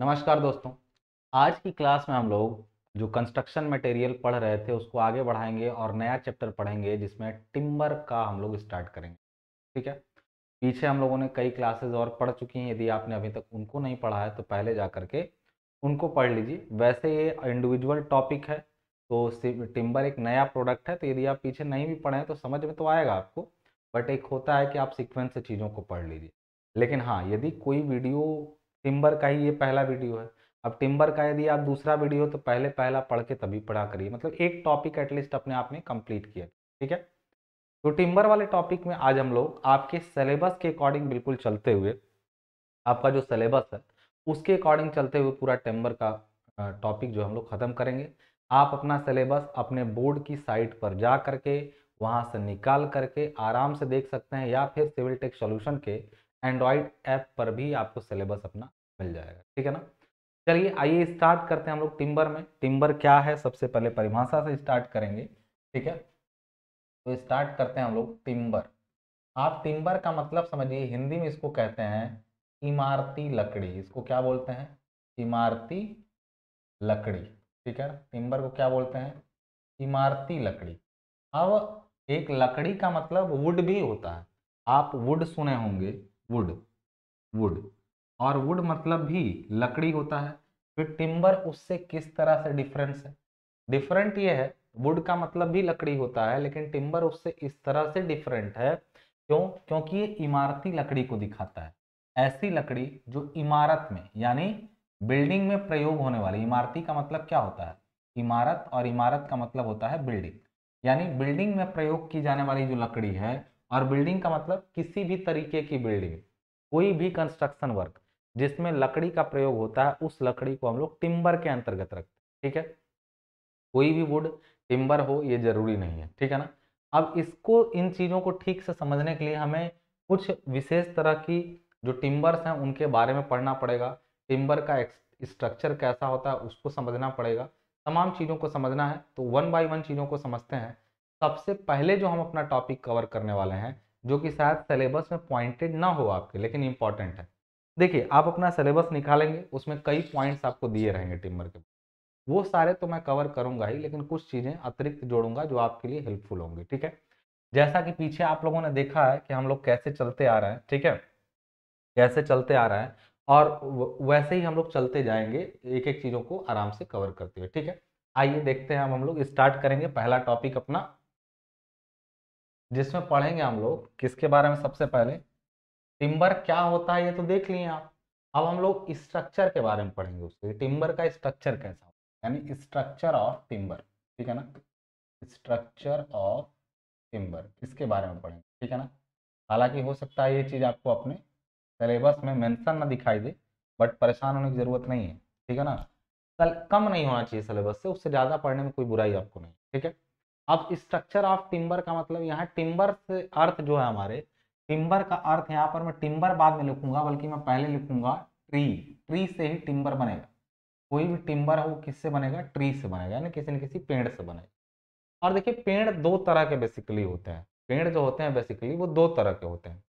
नमस्कार दोस्तों आज की क्लास में हम लोग जो कंस्ट्रक्शन मटेरियल पढ़ रहे थे उसको आगे बढ़ाएंगे और नया चैप्टर पढ़ेंगे जिसमें टिम्बर का हम लोग स्टार्ट करेंगे ठीक है पीछे हम लोगों ने कई क्लासेस और पढ़ चुकी हैं यदि आपने अभी तक उनको नहीं पढ़ा है तो पहले जा करके उनको पढ़ लीजिए वैसे ये इंडिविजुअल टॉपिक है तो टिम्बर एक नया प्रोडक्ट है तो यदि आप पीछे नहीं भी पढ़ें तो समझ में तो आएगा आपको बट एक होता है कि आप सिक्वेंस से चीज़ों को पढ़ लीजिए लेकिन हाँ यदि कोई वीडियो टिम्बर का ही ये पहला वीडियो है अब टिम्बर का यदि आप दूसरा वीडियो तो पहले पहला पढ़ के तभी पढ़ा करिए मतलब एक टॉपिक एटलीस्ट अपने आप में कंप्लीट किया ठीक है तो टिम्बर वाले टॉपिक में आज हम लोग आपके सिलेबस के अकॉर्डिंग बिल्कुल चलते हुए आपका जो सिलेबस है उसके अकॉर्डिंग चलते हुए पूरा टिम्बर का टॉपिक जो हम लोग ख़त्म करेंगे आप अपना सिलेबस अपने बोर्ड की साइट पर जा करके वहाँ से निकाल करके आराम से देख सकते हैं या फिर सिविल टेक सोल्यूशन के एंड्रॉयड ऐप पर भी आपको सिलेबस अपना मिल जाएगा ठीक है ना चलिए आइए स्टार्ट करते हैं हम लोग टिम्बर में टिम्बर क्या है सबसे पहले परिभाषा से स्टार्ट करेंगे ठीक है तो स्टार्ट करते हैं हम लोग टिम्बर आप टिम्बर का मतलब समझिए हिंदी में इसको कहते हैं इमारती लकड़ी इसको क्या बोलते हैं इमारती लकड़ी ठीक है टिम्बर को क्या बोलते हैं इमारती लकड़ी अब एक लकड़ी का मतलब वुड भी होता है आप वुड सुने होंगे वुड वुड और वुड मतलब भी लकड़ी होता है फिर टिम्बर उससे किस तरह से डिफरेंस है डिफरेंट ये है वुड का मतलब भी लकड़ी होता है लेकिन टिम्बर उससे इस तरह से डिफरेंट है क्यों क्योंकि ये इमारती लकड़ी को दिखाता है ऐसी लकड़ी जो इमारत में यानी बिल्डिंग में प्रयोग होने वाली इमारती का मतलब क्या होता है इमारत और इमारत का मतलब होता है बिल्डिंग यानी बिल्डिंग में प्रयोग की जाने वाली जो लकड़ी है और बिल्डिंग का मतलब किसी भी तरीके की बिल्डिंग कोई भी कंस्ट्रक्शन वर्क जिसमें लकड़ी का प्रयोग होता है उस लकड़ी को हम लोग टिम्बर के अंतर्गत रखते हैं ठीक है कोई भी वुड टिम्बर हो ये जरूरी नहीं है ठीक है ना अब इसको इन चीज़ों को ठीक से समझने के लिए हमें कुछ विशेष तरह की जो टिम्बर्स हैं उनके बारे में पढ़ना पड़ेगा टिम्बर का स्ट्रक्चर कैसा होता है उसको समझना पड़ेगा तमाम चीज़ों को समझना है तो वन बाय वन चीज़ों को समझते हैं सबसे पहले जो हम अपना टॉपिक कवर करने वाले हैं जो कि शायद सिलेबस में पॉइंटेड ना हो आपके लेकिन इंपॉर्टेंट है देखिए आप अपना सिलेबस निकालेंगे उसमें कई पॉइंट्स आपको दिए रहेंगे टिमर के वो सारे तो मैं कवर करूंगा ही लेकिन कुछ चीज़ें अतिरिक्त जोड़ूंगा जो आपके लिए हेल्पफुल होंगी ठीक है जैसा कि पीछे आप लोगों ने देखा है कि हम लोग कैसे चलते आ रहे हैं ठीक है कैसे चलते आ रहे हैं और वैसे ही हम लोग चलते जाएंगे एक एक चीज़ों को आराम से कवर करते हुए ठीक है आइए देखते हैं हम हम लोग स्टार्ट करेंगे पहला टॉपिक अपना जिसमें पढ़ेंगे हम लोग किसके बारे में सबसे पहले टिम्बर क्या होता है ये तो देख लिए आप अब हम लोग स्ट्रक्चर के बारे में पढ़ेंगे उसके टिम्बर का स्ट्रक्चर कैसा होता है यानी स्ट्रक्चर ऑफ टिम्बर ठीक है ना स्ट्रक्चर ऑफ टिम्बर इसके बारे में पढ़ेंगे ठीक है ना हालांकि हो सकता है ये चीज़ आपको अपने सिलेबस में मेंशन ना दिखाई दे बट परेशान होने की ज़रूरत नहीं है ठीक है ना कल कम नहीं होना चाहिए सिलेबस से उससे ज़्यादा पढ़ने में कोई बुराई आपको नहीं ठीक है अब स्ट्रक्चर ऑफ टिम्बर का मतलब यहाँ टिम्बर से अर्थ जो है हमारे टिम्बर का अर्थ यहाँ पर मैं टिम्बर बाद में लिखूंगा बल्कि मैं पहले लिखूंगा ट्री ट्री से ही टिम्बर बनेगा कोई भी टिम्बर है वो किससे बनेगा ट्री से बनेगा यानी किसी न किसी पेड़ से बनेगा और देखिए पेड़ दो तरह के बेसिकली होते हैं पेड़ जो होते हैं बेसिकली वो दो तरह के होते हैं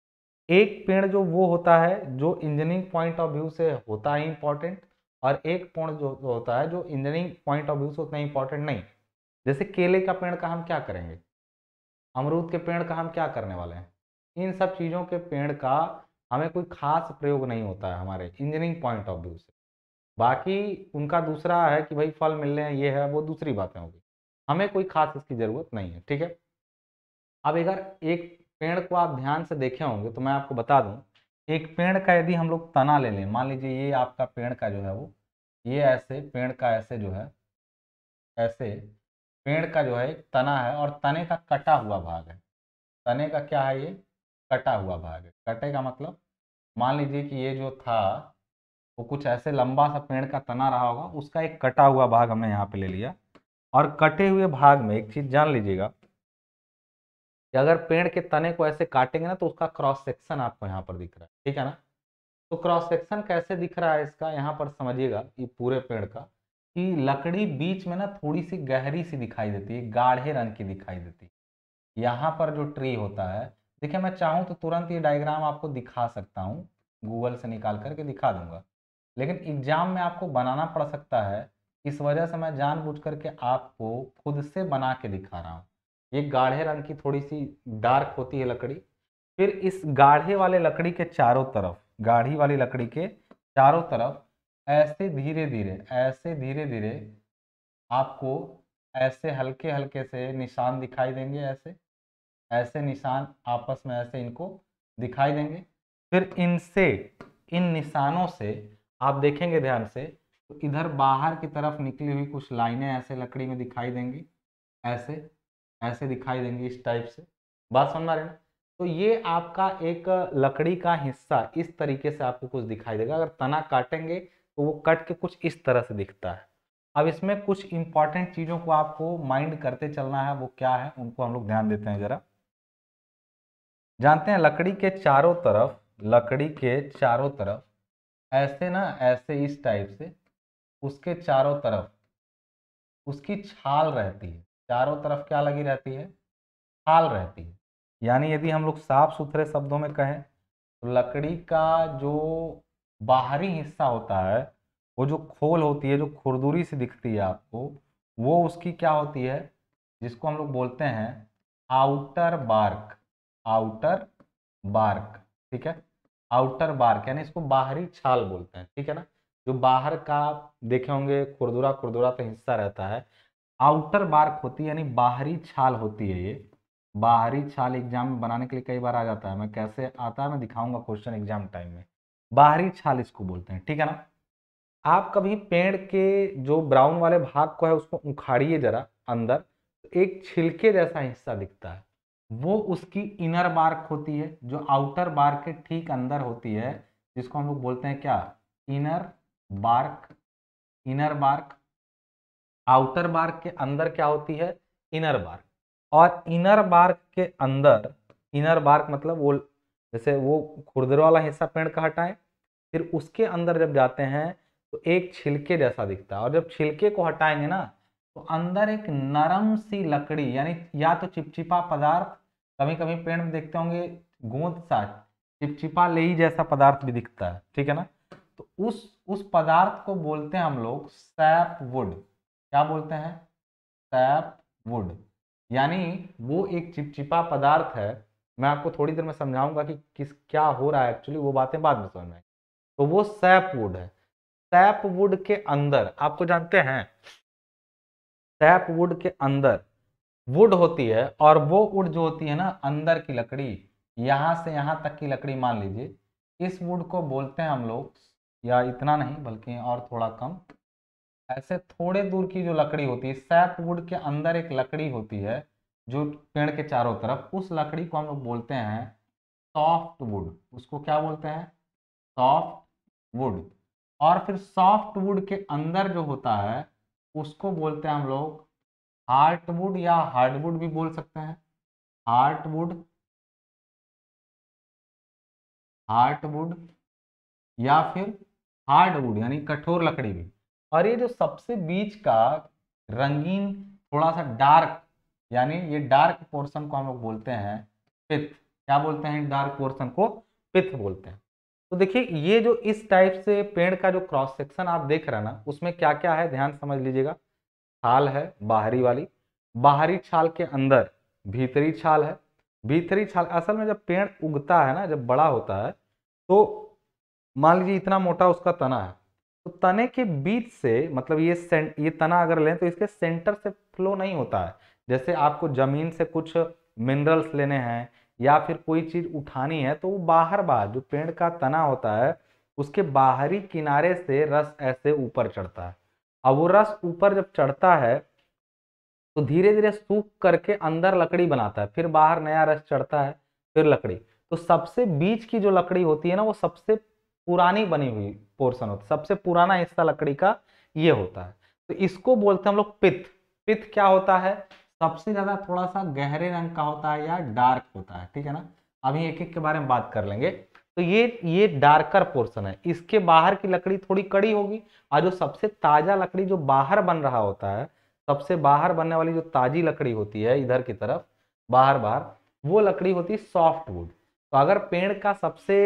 एक पेड़ जो वो होता है जो इंजीनियरिंग पॉइंट ऑफ व्यू से होता है इंपॉर्टेंट और एक पेड़ जो होता है जो इंजीनियरिंग पॉइंट ऑफ व्यू से उतना इंपॉर्टेंट नहीं जैसे केले का पेड़ का हम क्या करेंगे अमरूद के पेड़ का हम क्या करने वाले हैं इन सब चीज़ों के पेड़ का हमें कोई खास प्रयोग नहीं होता है हमारे इंजीनियरिंग पॉइंट ऑफ व्यू से बाकी उनका दूसरा है कि भाई फल मिल हैं ये है वो दूसरी बातें होगी हमें कोई खास इसकी ज़रूरत नहीं है ठीक है अब अगर एक पेड़ को आप ध्यान से देखे होंगे तो मैं आपको बता दूं एक पेड़ का यदि हम लोग तना ले लें मान लीजिए ये आपका पेड़ का जो है वो ये ऐसे पेड़ का ऐसे जो है ऐसे पेड़ का जो है तना है और तने का कटा हुआ भाग है तने का क्या है ये कटा हुआ भाग है कटे का मतलब मान लीजिए कि ये जो था वो कुछ ऐसे लंबा सा पेड़ का तना रहा होगा उसका एक कटा हुआ भाग हमने यहाँ पे ले लिया और कटे हुए भाग में एक चीज़ जान लीजिएगा कि अगर पेड़ के तने को ऐसे काटेंगे ना तो उसका क्रॉस सेक्शन आपको यहाँ पर दिख रहा है ठीक है ना तो क्रॉस सेक्शन कैसे दिख रहा है इसका यहाँ पर समझिएगा ये पूरे पेड़ का कि लकड़ी बीच में ना थोड़ी सी गहरी सी दिखाई देती है गाढ़े रंग की दिखाई देती है यहाँ पर जो ट्री होता है देखिए मैं चाहूँ तो तुरंत ये डायग्राम आपको दिखा सकता हूँ गूगल से निकाल करके दिखा दूंगा लेकिन एग्जाम में आपको बनाना पड़ सकता है इस वजह से मैं जानबूझ करके आपको खुद से बना के दिखा रहा हूँ ये गाढ़े रंग की थोड़ी सी डार्क होती है लकड़ी फिर इस गाढ़े वाले लकड़ी के चारों तरफ गाढ़ी वाली लकड़ी के चारों तरफ ऐसे धीरे धीरे ऐसे धीरे धीरे आपको ऐसे हल्के हल्के से निशान दिखाई देंगे ऐसे ऐसे निशान आपस में ऐसे इनको दिखाई देंगे फिर इनसे इन निशानों से आप देखेंगे ध्यान से तो इधर बाहर की तरफ निकली हुई कुछ लाइनें ऐसे लकड़ी में दिखाई देंगी ऐसे ऐसे दिखाई देंगी इस टाइप से बात समझ रहे ना तो ये आपका एक लकड़ी का हिस्सा इस तरीके से आपको कुछ दिखाई देगा अगर तना काटेंगे तो वो कट के कुछ इस तरह से दिखता है अब इसमें कुछ इंपॉर्टेंट चीज़ों को आपको माइंड करते चलना है वो क्या है उनको हम लोग ध्यान देते हैं ज़रा जानते हैं लकड़ी के चारों तरफ लकड़ी के चारों तरफ ऐसे ना ऐसे इस टाइप से उसके चारों तरफ उसकी छाल रहती है चारों तरफ क्या लगी रहती है छाल रहती है यानी यदि हम लोग साफ सुथरे शब्दों में कहें तो लकड़ी का जो बाहरी हिस्सा होता है वो जो खोल होती है जो खुरदुरी से दिखती है आपको वो उसकी क्या होती है जिसको हम लोग बोलते हैं आउटर बार्क आउटर बार्क ठीक है आउटर बार्क यानी इसको बाहरी छाल बोलते हैं ठीक है ना जो बाहर का देखे होंगे खुरदुरा खुरदुरा का हिस्सा रहता है आउटर बार्क होती है यानी बाहरी छाल होती है ये बाहरी छाल एग्जाम में बनाने के लिए कई बार आ जाता है मैं कैसे आता है मैं दिखाऊंगा क्वेश्चन एग्जाम टाइम में बाहरी छाल इसको बोलते हैं ठीक है ना आप कभी पेड़ के जो ब्राउन वाले भाग को है उसको उखाड़िए जरा अंदर तो एक छिलके जैसा हिस्सा दिखता है वो उसकी इनर बार्क होती है जो आउटर बार्क के ठीक अंदर होती है जिसको हम लोग बोलते हैं क्या inner bark inner bark outer bark के अंदर क्या होती है इनर बार्क और इनर बार्क के अंदर इनर बार्क मतलब वो जैसे वो खुरदर वाला हिस्सा पेड़ का हटाएं फिर उसके अंदर जब जाते हैं तो एक छिलके जैसा दिखता है और जब छिलके को हटाएंगे ना तो अंदर एक नरम सी लकड़ी यानी या तो चिपचिपा पदार्थ कभी कभी पेड़ में देखते होंगे गोंद सा चिपचिपा ले जैसा पदार्थ भी दिखता है ठीक है ना तो उस उस पदार्थ को बोलते हैं हम लोग सैप वुड क्या बोलते हैं सैप वुड यानी वो एक चिपचिपा पदार्थ है मैं आपको थोड़ी देर में समझाऊंगा कि किस क्या हो रहा है एक्चुअली वो बातें बाद में समझ में तो वो सैप वुड है सैप वुड के अंदर आपको तो जानते हैं सैप वुड के अंदर वुड होती है और वो वुड जो होती है ना अंदर की लकड़ी यहां से यहाँ तक की लकड़ी मान लीजिए इस वुड को बोलते हैं हम लोग या इतना नहीं बल्कि और थोड़ा कम ऐसे थोड़े दूर की जो लकड़ी होती है सैप वुड के अंदर एक लकड़ी होती है जो पेड़ के चारों तरफ उस लकड़ी को हम लोग बोलते हैं सॉफ्ट वुड उसको क्या बोलते हैं सॉफ्ट वुड और फिर सॉफ्ट वुड के अंदर जो होता है उसको बोलते हैं हम लोग हार्टवुड या हार्डवुड भी बोल सकते हैं हार्टवुड हार्टवुड या फिर हार्डवुड यानी कठोर लकड़ी भी और ये जो सबसे बीच का रंगीन थोड़ा सा डार्क यानी ये डार्क पोर्शन को हम लोग बोलते हैं पिथ क्या बोलते हैं डार्क पोर्शन को पिथ बोलते हैं तो देखिए ये जो इस टाइप से पेड़ का जो क्रॉस सेक्शन आप देख रहे हैं ना उसमें क्या क्या है ध्यान समझ लीजिएगा छाल है बाहरी वाली बाहरी छाल के अंदर भीतरी छाल है भीतरी छाल असल में जब पेड़ उगता है ना जब बड़ा होता है तो मान लीजिए इतना मोटा उसका तना है तो तने के बीच से मतलब ये ये तना अगर लें तो इसके सेंटर से फ्लो नहीं होता है जैसे आपको ज़मीन से कुछ मिनरल्स लेने हैं या फिर कोई चीज़ उठानी है तो वो बाहर बाहर जो पेड़ का तना होता है उसके बाहरी किनारे से रस ऐसे ऊपर चढ़ता है अब वो रस ऊपर जब चढ़ता है तो धीरे धीरे सूख करके अंदर लकड़ी बनाता है फिर बाहर नया रस चढ़ता है फिर लकड़ी तो सबसे बीच की जो लकड़ी होती है ना वो सबसे पुरानी बनी हुई पोर्शन होती है सबसे पुराना हिस्सा लकड़ी का ये होता है तो इसको बोलते हैं हम लोग पित्त पित्त क्या होता है सबसे ज़्यादा थोड़ा सा गहरे रंग का होता है या डार्क होता है ठीक है ना अभी एक एक के बारे में बात कर लेंगे तो ये ये डार्कर पोर्शन है इसके बाहर की लकड़ी थोड़ी कड़ी होगी और जो सबसे ताज़ा लकड़ी जो बाहर बन रहा होता है सबसे बाहर बनने वाली जो ताज़ी लकड़ी होती है इधर की तरफ बाहर बाहर वो लकड़ी होती है सॉफ्ट वुड तो अगर पेड़ का सबसे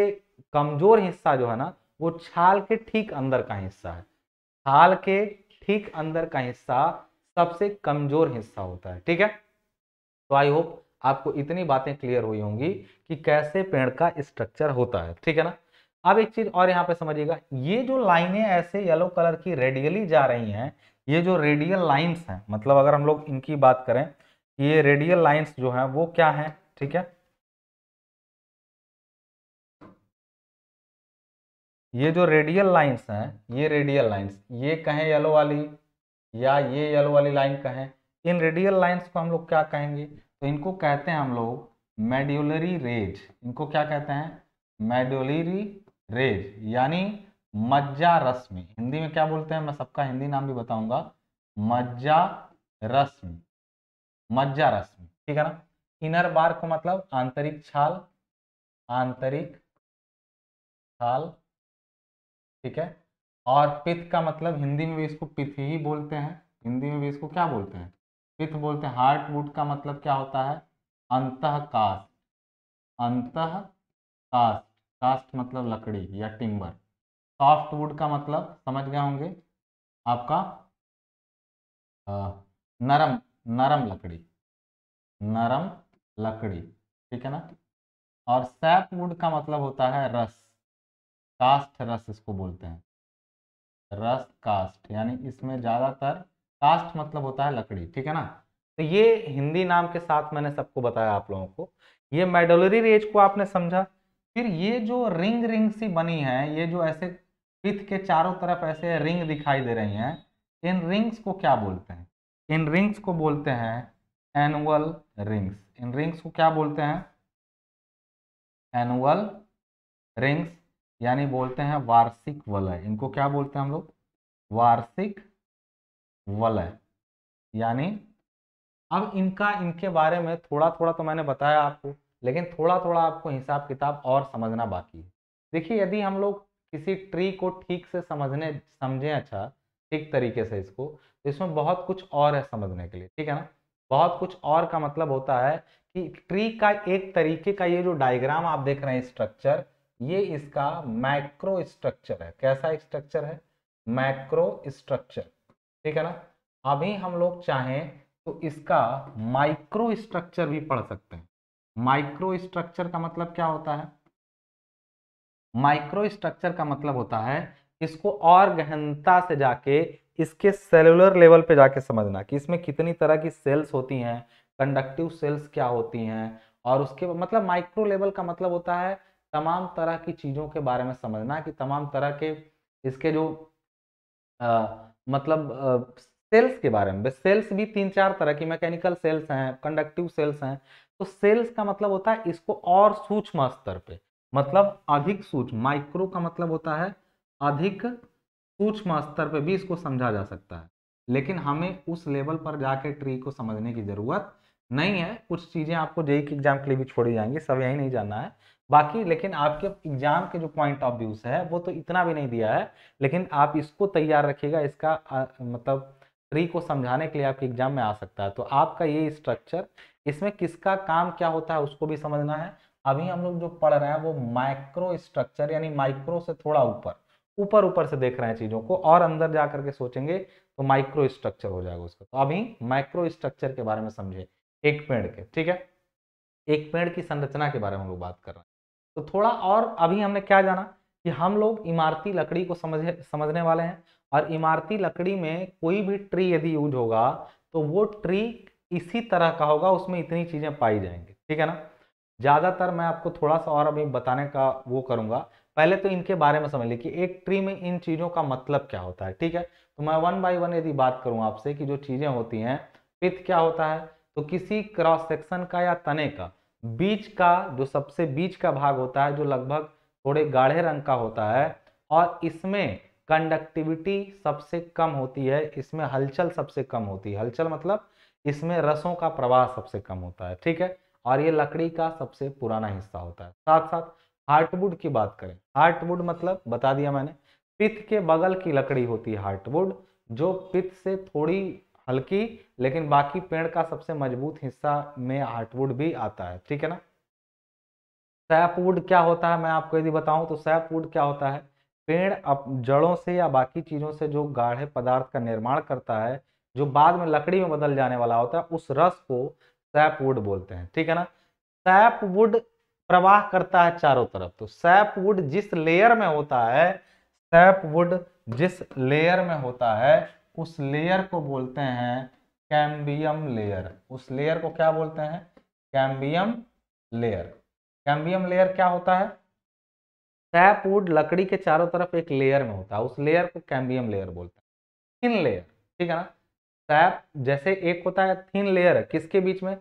कमज़ोर हिस्सा जो है ना वो छाल के ठीक अंदर का हिस्सा है छाल के ठीक अंदर का हिस्सा सबसे कमजोर हिस्सा होता है ठीक है तो आई होप आपको इतनी बातें क्लियर हुई होंगी कि कैसे पेड़ का स्ट्रक्चर होता है ठीक है ना अब एक चीज और यहाँ पे समझिएगा ये जो लाइनें ऐसे येलो कलर की रेडियली जा रही हैं ये जो रेडियल लाइंस हैं मतलब अगर हम लोग इनकी बात करें ये रेडियल लाइंस जो हैं वो क्या हैं ठीक है ये जो रेडियल लाइंस हैं ये रेडियल लाइंस ये कहें येलो वाली या ये येलो वाली लाइन कहें इन रेडियल लाइंस को हम लोग क्या कहेंगे तो इनको कहते हैं हम लोग मेड्यूलरी रेज इनको क्या कहते हैं मेड्यूलरी रेज यानी मज्जा रश्मि हिंदी में क्या बोलते हैं मैं सबका हिंदी नाम भी बताऊंगा मज्जा रश्मि मज्जा रश्मि ठीक है ना इनर बार को मतलब आंतरिक छाल आंतरिक छाल ठीक है और पिथ का मतलब हिंदी में भी इसको पिथ ही बोलते हैं हिंदी में भी इसको क्या बोलते हैं पिथ बोलते हैं हार्ट वुड का मतलब क्या होता है अंत कास्ट अंत कास्ट कास्ट मतलब लकड़ी या टिम्बर सॉफ्ट वुड का मतलब समझ गए होंगे आपका नरम नरम लकड़ी नरम लकड़ी ठीक है ना और सैप वुड का मतलब होता है रस कास्ट रस इसको बोलते हैं रस कास्ट यानी इसमें ज़्यादातर कास्ट मतलब होता है लकड़ी ठीक है ना तो ये हिंदी नाम के साथ मैंने सबको बताया आप लोगों को ये मेडोलरी रेज को आपने समझा फिर ये जो रिंग रिंग सी बनी है ये जो ऐसे पिथ के चारों तरफ ऐसे रिंग दिखाई दे रही हैं इन रिंग्स को क्या बोलते हैं इन रिंग्स को बोलते हैं एनुअल रिंग्स इन रिंग्स को क्या बोलते हैं एनुअल रिंग्स यानी बोलते हैं वार्षिक वलय इनको क्या बोलते हैं हम लोग वार्षिक वलय यानी अब इनका इनके बारे में थोड़ा थोड़ा तो मैंने बताया आपको लेकिन थोड़ा थोड़ा आपको हिसाब किताब और समझना बाकी है देखिए यदि हम लोग किसी ट्री को ठीक से समझने समझें अच्छा ठीक तरीके से इसको तो इसमें बहुत कुछ और है समझने के लिए ठीक है ना बहुत कुछ और का मतलब होता है कि ट्री का एक तरीके का ये जो डायग्राम आप देख रहे हैं स्ट्रक्चर ये इसका मैक्रो स्ट्रक्चर है कैसा स्ट्रक्चर है मैक्रो स्ट्रक्चर ठीक है ना अभी हम लोग चाहें तो इसका माइक्रो स्ट्रक्चर भी पढ़ सकते हैं माइक्रो स्ट्रक्चर का मतलब क्या होता है माइक्रो स्ट्रक्चर का मतलब होता है इसको और गहनता से जाके इसके सेलुलर लेवल पे जाके समझना कि इसमें कितनी तरह की सेल्स होती हैं कंडक्टिव सेल्स क्या होती हैं और उसके मतलब माइक्रो लेवल का मतलब होता है तमाम तरह की चीज़ों के बारे में समझना कि तमाम तरह के इसके जो आ, मतलब आ, सेल्स के बारे में सेल्स भी तीन चार तरह की मैकेनिकल सेल्स हैं कंडक्टिव सेल्स हैं तो सेल्स का मतलब होता है इसको और सूक्ष्म स्तर पे मतलब अधिक सूक्ष्म माइक्रो का मतलब होता है अधिक सूक्ष्म स्तर पे भी इसको समझा जा सकता है लेकिन हमें उस लेवल पर जाके ट्री को समझने की ज़रूरत नहीं है कुछ चीज़ें आपको जेई के एग्जाम के लिए भी छोड़ी जाएंगी सब यही नहीं जानना है बाकी लेकिन आपके एग्जाम के जो पॉइंट ऑफ व्यूज है वो तो इतना भी नहीं दिया है लेकिन आप इसको तैयार रखिएगा इसका आ, मतलब ट्री को समझाने के लिए आपके एग्जाम में आ सकता है तो आपका ये स्ट्रक्चर इसमें किसका काम क्या होता है उसको भी समझना है अभी हम लोग जो पढ़ रहे हैं वो माइक्रो स्ट्रक्चर यानी माइक्रो से थोड़ा ऊपर ऊपर ऊपर से देख रहे हैं चीज़ों को और अंदर जा करके सोचेंगे तो माइक्रो स्ट्रक्चर हो जाएगा उसका तो अभी माइक्रो स्ट्रक्चर के बारे में समझे एक पेड़ के ठीक है एक पेड़ की संरचना के बारे में हम लोग बात कर रहे हैं तो थोड़ा और अभी हमने क्या जाना कि हम लोग इमारती लकड़ी को समझ समझने वाले हैं और इमारती लकड़ी में कोई भी ट्री यदि यूज होगा तो वो ट्री इसी तरह का होगा उसमें इतनी चीज़ें पाई जाएंगी ठीक है ना ज़्यादातर मैं आपको थोड़ा सा और अभी बताने का वो करूँगा पहले तो इनके बारे में समझ ली कि एक ट्री में इन चीज़ों का मतलब क्या होता है ठीक है तो मैं वन बाई वन यदि बात करूँ आपसे कि जो चीज़ें होती हैं पिथ क्या होता है तो किसी क्रॉस सेक्शन का या तने का बीच का जो सबसे बीच का भाग होता है जो लगभग थोड़े गाढ़े रंग का होता है और इसमें कंडक्टिविटी सबसे कम होती है इसमें हलचल सबसे कम होती है हलचल मतलब इसमें रसों का प्रवाह सबसे कम होता है ठीक है और ये लकड़ी का सबसे पुराना हिस्सा होता है साथ साथ हार्टवुड की बात करें हार्टवुड मतलब बता दिया मैंने पित्त के बगल की लकड़ी होती है हार्टवुड जो पित्त से थोड़ी हल्की लेकिन बाकी पेड़ का सबसे मजबूत हिस्सा में हार्टवुड भी आता है ठीक है ना सैपवुड क्या होता है मैं आपको यदि बताऊं तो सैपवुड क्या होता है पेड़ अप जड़ों से या बाकी चीज़ों से जो गाढ़े पदार्थ का निर्माण करता है जो बाद में लकड़ी में बदल जाने वाला होता है उस रस को सैपवुड बोलते हैं ठीक है ना सैपवुड प्रवाह करता है चारों तरफ तो सैपवुड जिस लेयर में होता है सैपवुड जिस लेयर में होता है उस लेयर को बोलते हैं कैम्बियम लेयर उस लेयर को क्या बोलते हैं कैम्बियम लेयर कैम्बियम लेयर क्या होता है सैपवुड लकड़ी के चारों तरफ एक लेयर में होता है उस लेयर को कैम्बियम लेयर बोलते हैं थिन लेयर ठीक है ना सैप जैसे एक होता है थिन लेयर किसके बीच में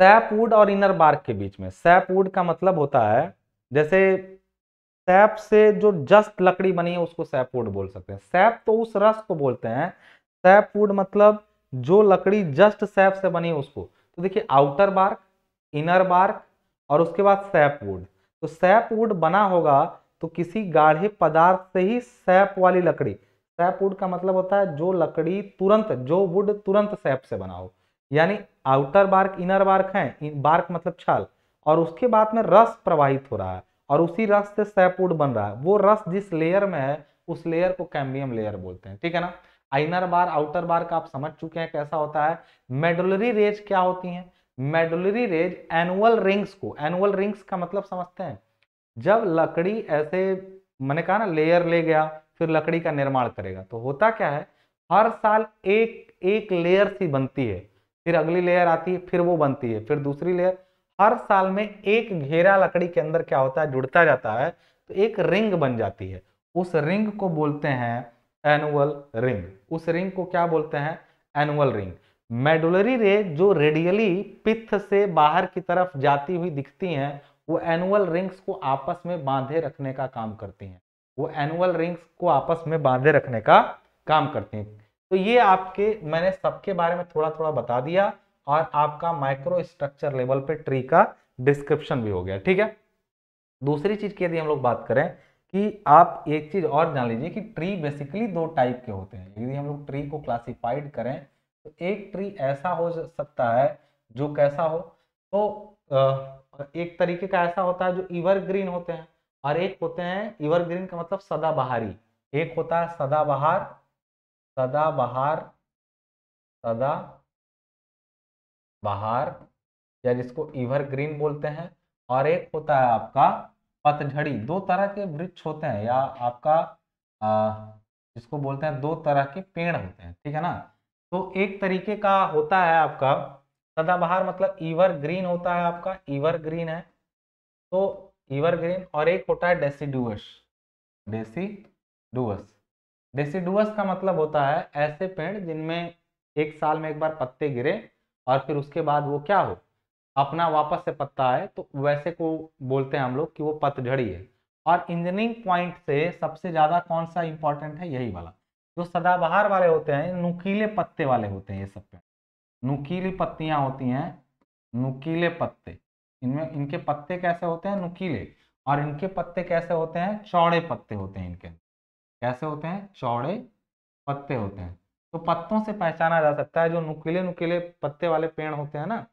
सैपवुड और इनर बार्क के बीच में सैपवुड का मतलब होता है जैसे सैप से जो जस्ट लकड़ी बनी है उसको सैप वुड बोल सकते हैं सैप तो उस रस को बोलते हैं सैप वुड मतलब जो लकड़ी जस्ट सैप से बनी है उसको तो देखिए आउटर बार्क इनर बार्क और उसके बाद सैप वुड तो सैप वुड बना होगा तो किसी गाढ़े पदार्थ से ही सैप वाली लकड़ी सैप वुड का मतलब होता है जो लकड़ी तुरंत जो वुड तुरंत सैप से बना हो यानी आउटर बार्क इनर बार्क है बार्क मतलब छाल और उसके बाद में रस प्रवाहित हो रहा है और उसी रस से सैपवुड बन रहा है वो रस जिस लेयर में है उस लेयर को कैम्बियम लेयर बोलते हैं ठीक है ना आइनर बार आउटर बार का आप समझ चुके हैं कैसा होता है मेडुलरी रेज क्या होती है मेडुलरी रेज एनुअल रिंग्स को एनुअल रिंग्स का मतलब समझते हैं जब लकड़ी ऐसे मैंने कहा ना लेयर ले गया फिर लकड़ी का निर्माण करेगा तो होता क्या है हर साल एक एक लेयर सी बनती है फिर अगली लेयर आती है फिर वो बनती है फिर दूसरी लेयर हर साल में एक घेरा लकड़ी के अंदर क्या होता है जुड़ता जाता है तो एक रिंग बन जाती है उस रिंग को बोलते हैं एनुअल रिंग उस रिंग को क्या बोलते हैं एनुअल रिंग मेडुलरी रे जो रेडियली पिथ से बाहर की तरफ जाती हुई दिखती हैं वो एनुअल रिंग्स को आपस में बांधे रखने का काम करती हैं वो एनुअल रिंग्स को आपस में बांधे रखने का काम करती हैं तो ये आपके मैंने सबके बारे में थोड़ा थोड़ा बता दिया और आपका माइक्रो स्ट्रक्चर लेवल पे ट्री का डिस्क्रिप्शन भी हो गया ठीक है दूसरी चीज की यदि हम लोग बात करें कि आप एक चीज और जान लीजिए कि ट्री बेसिकली दो टाइप के होते हैं यदि हम लोग ट्री को क्लासिफाइड करें तो एक ट्री ऐसा हो सकता है जो कैसा हो तो एक तरीके का ऐसा होता है जो इवरग्रीन होते हैं और एक होते हैं इवरग्रीन का मतलब सदाबहारी एक होता है सदाबहार सदाबहार सदा बाहर या जिसको इवर ग्रीन बोलते हैं और एक होता है आपका पतझड़ी दो तरह के वृक्ष होते हैं या आपका आ, जिसको बोलते हैं दो तरह के पेड़ होते हैं ठीक है ना तो एक तरीके का होता है आपका सदाबहार मतलब ईवर ग्रीन होता है आपका ईवर ग्रीन है तो ईवर ग्रीन और एक होता है डेसीडुअस डेसीडुअस डेसीडुअस का मतलब होता है ऐसे पेड़ जिनमें एक साल में एक बार पत्ते गिरे और फिर उसके बाद वो क्या हो अपना वापस से पत्ता आए तो वैसे को बोलते हैं हम लोग कि वो पतझड़ी है और इंजीनियरिंग पॉइंट से सबसे ज़्यादा कौन सा इंपॉर्टेंट है यही वाला जो सदाबहार वाले होते हैं नुकीले पत्ते वाले होते हैं ये सब पे नुकीली पत्तियाँ होती हैं नुकीले पत्ते इनमें इनके पत्ते कैसे होते हैं नुकीले और इनके पत्ते कैसे होते हैं चौड़े पत्ते होते हैं इनके कैसे होते हैं चौड़े पत्ते होते हैं तो पत्तों से पहचाना जा सकता है जो नुकीले नुकीले पत्ते वाले पेड़ होते हैं ना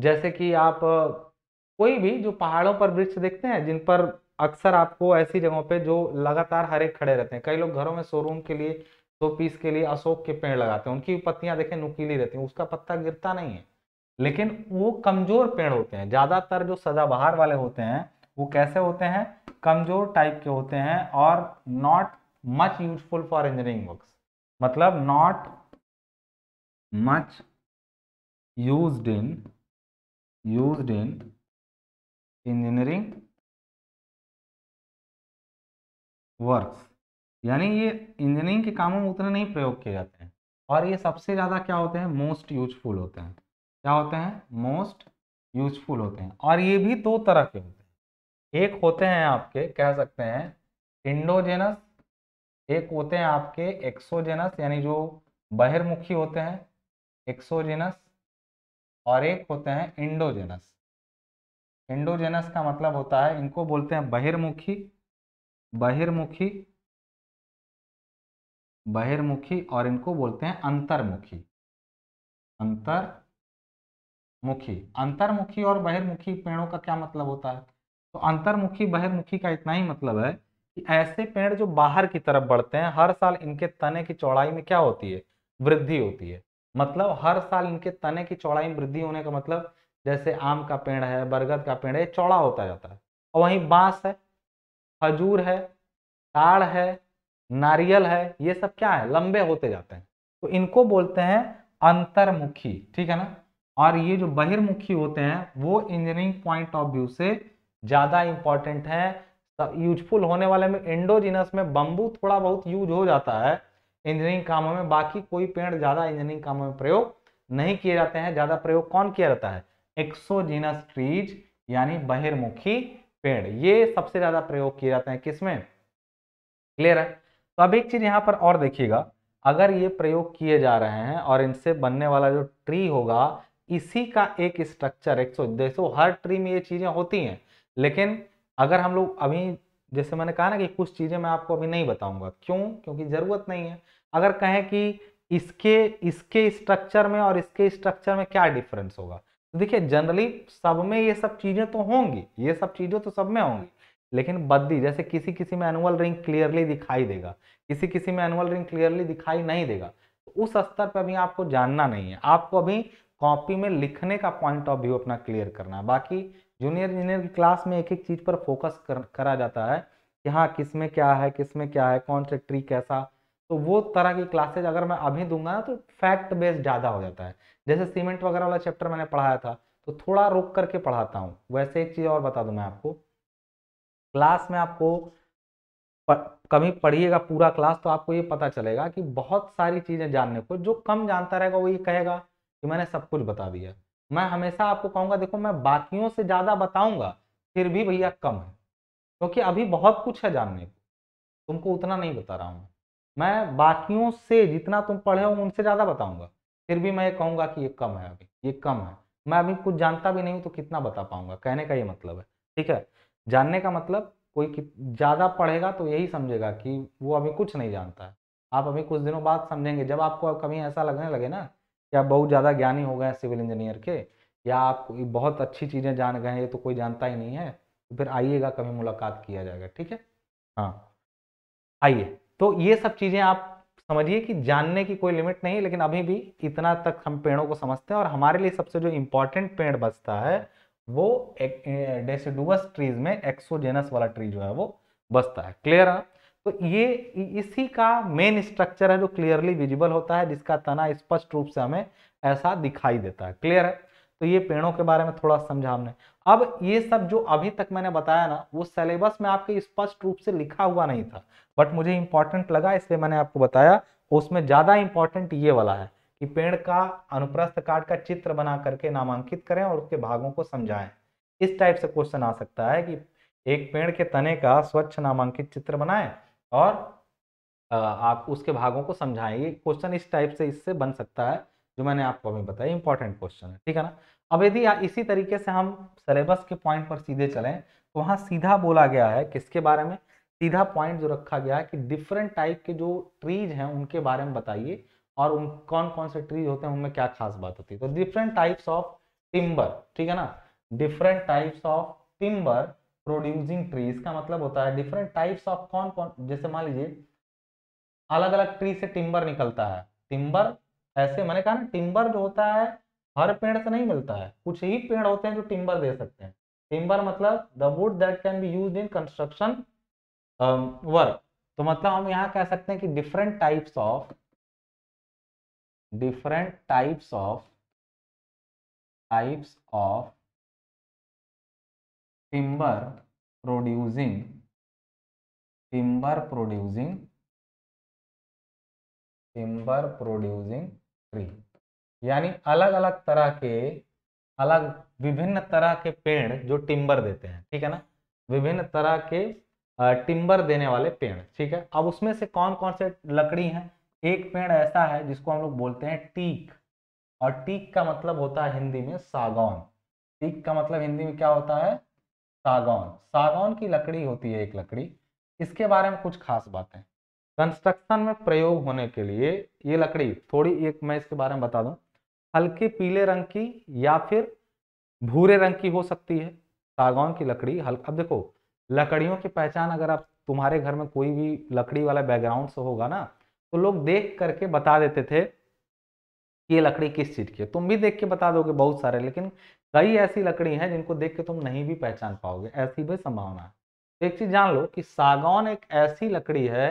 जैसे कि आप कोई भी जो पहाड़ों पर वृक्ष देखते हैं जिन पर अक्सर आपको ऐसी जगहों पे जो लगातार हरे खड़े रहते हैं कई लोग घरों में शोरूम के लिए शो पीस के लिए अशोक के पेड़ लगाते हैं उनकी पत्तियां देखें नुकीली रहती हैं उसका पत्ता गिरता नहीं है लेकिन वो कमजोर पेड़ होते हैं ज्यादातर जो सदाबहार वाले होते हैं वो कैसे होते हैं कमजोर टाइप के होते हैं और not much useful for engineering works मतलब not much used in used in engineering works यानी ये इंजीनियरिंग के कामों में उतने नहीं प्रयोग किए जाते हैं और ये सबसे ज़्यादा क्या होते हैं मोस्ट यूजफुल होते हैं क्या होते हैं मोस्ट यूजफुल होते हैं और ये भी दो तरह के होते हैं एक होते हैं आपके कह सकते हैं इंडोजेनस एक होते हैं आपके एक्सोजेनस यानी जो बहिर्मुखी होते हैं एक्सोजेनस और एक होते हैं इंडोजेनस इंडोजेनस का मतलब होता है इनको बोलते हैं बहिर्मुखी बहिर्मुखी बहिर्मुखी और इनको बोलते हैं अंतर्मुखी अंतर्मुखी अंतर्मुखी और बहिर्मुखी पेड़ों का क्या मतलब होता है तो अंतर्मुखी बहिर्मुखी का इतना ही मतलब है ऐसे पेड़ जो बाहर की तरफ बढ़ते हैं हर साल इनके तने की चौड़ाई में क्या होती है वृद्धि होती है मतलब हर साल इनके तने की चौड़ाई में वृद्धि होने का मतलब जैसे आम का पेड़ है बरगद का पेड़ है चौड़ा होता जाता है और वहीं बांस है खजूर है ताड़ है नारियल है ये सब क्या है लंबे होते जाते हैं तो इनको बोलते हैं अंतर्मुखी ठीक है ना और ये जो बहिर्मुखी होते हैं वो इंजीनियरिंग पॉइंट ऑफ व्यू से ज़्यादा इंपॉर्टेंट है यूजफुल होने वाले में इंडोजिनस में बंबू थोड़ा बहुत यूज हो जाता है इंजीनियरिंग कामों में बाकी कोई पेड़ ज़्यादा इंजीनियरिंग कामों में प्रयोग नहीं किए जाते हैं ज़्यादा प्रयोग कौन किया जाता है एक्सोजिनस ट्रीज यानी बहिर्मुखी पेड़ ये सबसे ज़्यादा प्रयोग किए जाते हैं किसमें क्लियर है तो अब एक चीज़ यहाँ पर और देखिएगा अगर ये प्रयोग किए जा रहे हैं और इनसे बनने वाला जो ट्री होगा इसी का एक स्ट्रक्चर एक सौ हर ट्री में ये चीज़ें होती हैं लेकिन अगर हम लोग अभी जैसे मैंने कहा ना कि कुछ चीज़ें मैं आपको अभी नहीं बताऊंगा क्यों क्योंकि ज़रूरत नहीं है अगर कहें कि इसके इसके स्ट्रक्चर में और इसके स्ट्रक्चर में क्या डिफरेंस होगा तो देखिए जनरली सब में ये सब चीज़ें तो होंगी ये सब चीज़ें तो सब में होंगी लेकिन बद्दी जैसे किसी किसी में एनुअल रिंग क्लियरली दिखाई देगा किसी किसी में एनुअल रिंग क्लियरली दिखाई नहीं देगा तो उस स्तर पर अभी आपको जानना नहीं है आपको अभी कॉपी में लिखने का पॉइंट ऑफ व्यू अपना क्लियर करना है बाकी जूनियर इंजीनियर की क्लास में एक एक चीज़ पर फोकस कर, करा जाता है कि हाँ किस में क्या है किस में क्या है कौन से ट्री कैसा तो वो तरह की क्लासेज अगर मैं अभी दूंगा ना तो फैक्ट बेस्ड ज़्यादा हो जाता है जैसे सीमेंट वगैरह वाला चैप्टर मैंने पढ़ाया था तो थोड़ा रुक करके पढ़ाता हूँ वैसे एक चीज़ और बता दू मैं आपको क्लास में आपको कभी पढ़िएगा पूरा क्लास तो आपको ये पता चलेगा कि बहुत सारी चीज़ें जानने को जो कम जानता रहेगा वो ये कहेगा कि मैंने सब कुछ बता दिया मैं हमेशा आपको कहूँगा देखो मैं बाकियों से ज़्यादा बताऊँगा फिर भी भैया कम है क्योंकि तो अभी बहुत कुछ है जानने को तुमको उतना नहीं बता रहा हूँ मैं बाकियों से जितना तुम पढ़े हो उनसे ज़्यादा बताऊंगा फिर भी मैं ये कहूँगा कि ये कम है अभी ये कम है मैं अभी कुछ जानता भी नहीं हूँ तो कितना बता पाऊंगा कहने का ये मतलब है ठीक है जानने का मतलब कोई ज़्यादा पढ़ेगा तो यही समझेगा कि वो अभी कुछ नहीं जानता है आप अभी कुछ दिनों बाद समझेंगे जब आपको कभी ऐसा लगने लगे ना कि आप बहुत ज़्यादा ज्ञानी हो गए सिविल इंजीनियर के या आप बहुत अच्छी चीज़ें जान गए ये तो कोई जानता ही नहीं है तो फिर आइएगा कभी मुलाकात किया जाएगा ठीक है हाँ आइए तो ये सब चीज़ें आप समझिए कि जानने की कोई लिमिट नहीं लेकिन अभी भी इतना तक हम पेड़ों को समझते हैं और हमारे लिए सबसे जो इम्पोर्टेंट पेड़ बचता है वो डेसिडुअस ट्रीज में एक्सोजेनस वाला ट्री जो है वो बचता है क्लियर है तो ये इसी का मेन स्ट्रक्चर है जो क्लियरली विजिबल होता है जिसका तना स्पष्ट रूप से हमें ऐसा दिखाई देता है क्लियर है तो ये पेड़ों के बारे में थोड़ा समझा हमने अब ये सब जो अभी तक मैंने बताया ना वो सिलेबस में आपके स्पष्ट रूप से लिखा हुआ नहीं था बट मुझे इंपॉर्टेंट लगा इसलिए मैंने आपको बताया उसमें ज़्यादा इंपॉर्टेंट ये वाला है कि पेड़ का अनुप्रस्थ काट का चित्र बना करके नामांकित करें और उसके भागों को समझाएं इस टाइप से क्वेश्चन आ सकता है कि एक पेड़ के तने का स्वच्छ नामांकित चित्र बनाएं और आप उसके भागों को समझाएंगे क्वेश्चन इस टाइप से इससे बन सकता है जो मैंने आपको अभी बताया इंपॉर्टेंट क्वेश्चन है ठीक है ना अब यदि इसी तरीके से हम सिलेबस के पॉइंट पर सीधे चलें तो वहाँ सीधा बोला गया है किसके बारे में सीधा पॉइंट जो रखा गया है कि डिफरेंट टाइप के जो ट्रीज हैं उनके बारे में बताइए और उन कौन कौन से ट्रीज होते हैं उनमें क्या खास बात होती है तो डिफरेंट टाइप्स ऑफ टिम्बर ठीक है ना different types of timber producing tree इसका मतलब होता है डिफरेंट टाइप्स ऑफ कौन कौन जैसे मान लीजिए अलग अलग ट्री से टिम्बर निकलता है टिम्बर ऐसे मैंने कहा ना टिम्बर जो होता है हर पेड़ से नहीं मिलता है कुछ ही पेड़ होते हैं जो टिम्बर दे सकते हैं टिम्बर मतलब the wood that can be use in construction work तो मतलब हम यहाँ कह सकते हैं कि different types of different types of types of timber producing timber producing timber producing tree यानी अलग अलग तरह के अलग विभिन्न तरह के पेड़ जो टिम्बर देते हैं ठीक है ना विभिन्न तरह के टिम्बर देने वाले पेड़ ठीक है अब उसमें से कौन कौन से लकड़ी हैं एक पेड़ ऐसा है जिसको हम लोग बोलते हैं टीक और टीक का मतलब होता है हिंदी में सागौन टीक का मतलब हिंदी में क्या होता है सागौन सागौन की लकड़ी होती है एक लकड़ी इसके बारे में कुछ खास बातें कंस्ट्रक्शन में प्रयोग होने के लिए ये लकड़ी थोड़ी एक मैं इसके बारे में बता दूं हल्के पीले रंग की या फिर भूरे रंग की हो सकती है सागौन की लकड़ी हल्का अब देखो लकड़ियों की पहचान अगर आप तुम्हारे घर में कोई भी लकड़ी वाला बैकग्राउंड से होगा ना तो लोग देख करके बता देते थे कि ये लकड़ी किस चीज़ की है तुम भी देख के बता दोगे बहुत सारे लेकिन कई ऐसी लकड़ी हैं जिनको देख के तुम नहीं भी पहचान पाओगे ऐसी भी संभावना है तो एक चीज़ जान लो कि सागौन एक ऐसी लकड़ी है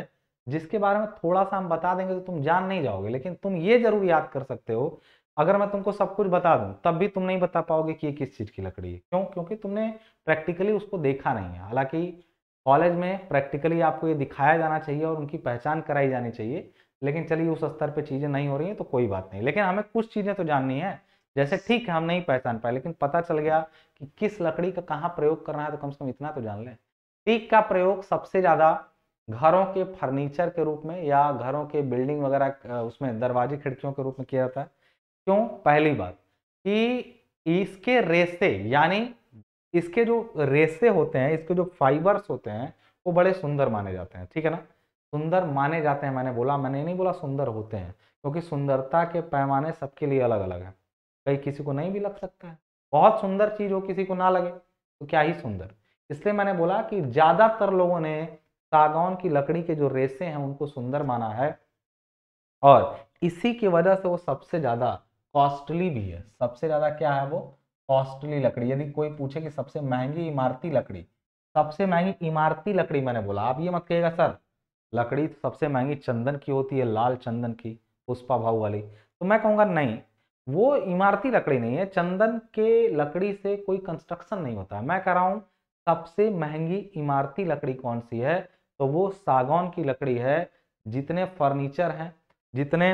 जिसके बारे में थोड़ा सा हम बता देंगे तो तुम जान नहीं जाओगे लेकिन तुम ये जरूर याद कर सकते हो अगर मैं तुमको सब कुछ बता दूं तब भी तुम नहीं बता पाओगे कि ये किस चीज़ की लकड़ी है क्यों क्योंकि तुमने प्रैक्टिकली उसको देखा नहीं है हालांकि कॉलेज में प्रैक्टिकली आपको ये दिखाया जाना चाहिए और उनकी पहचान कराई जानी चाहिए लेकिन चलिए उस स्तर पे चीज़ें नहीं हो रही हैं तो कोई बात नहीं लेकिन हमें कुछ चीज़ें तो जाननी है जैसे ठीक है हम नहीं पहचान पाए लेकिन पता चल गया कि किस लकड़ी का कहाँ प्रयोग करना है तो कम से कम इतना तो जान लें टीक का प्रयोग सबसे ज़्यादा घरों के फर्नीचर के रूप में या घरों के बिल्डिंग वगैरह उसमें दरवाजे खिड़कियों के रूप में किया जाता है क्यों पहली बात कि इसके रेसे यानी इसके जो रेसे होते हैं इसके जो फाइबर्स होते हैं वो बड़े सुंदर माने जाते हैं ठीक है ना सुंदर माने जाते हैं मैंने बोला मैंने नहीं बोला सुंदर होते हैं क्योंकि सुंदरता के पैमाने सबके लिए अलग अलग है कई किसी को नहीं भी लग सकता है बहुत सुंदर चीज़ हो किसी को ना लगे तो क्या ही सुंदर इसलिए मैंने बोला कि ज़्यादातर लोगों ने सागौन की लकड़ी के जो रेसे हैं उनको सुंदर माना है और इसी की वजह से वो सबसे ज़्यादा कॉस्टली भी है सबसे ज़्यादा क्या है वो कॉस्टली लकड़ी यदि कोई पूछे कि सबसे महंगी इमारती लकड़ी सबसे महंगी इमारती लकड़ी मैंने बोला आप ये मत कहेगा सर लकड़ी तो सबसे महंगी चंदन की होती है लाल चंदन की पुष्पा भाव वाली तो मैं कहूँगा नहीं वो इमारती लकड़ी नहीं है चंदन के लकड़ी से कोई कंस्ट्रक्शन नहीं होता मैं कह रहा हूँ सबसे महंगी इमारती लकड़ी कौन सी है तो वो सागौन की लकड़ी है जितने फर्नीचर हैं जितने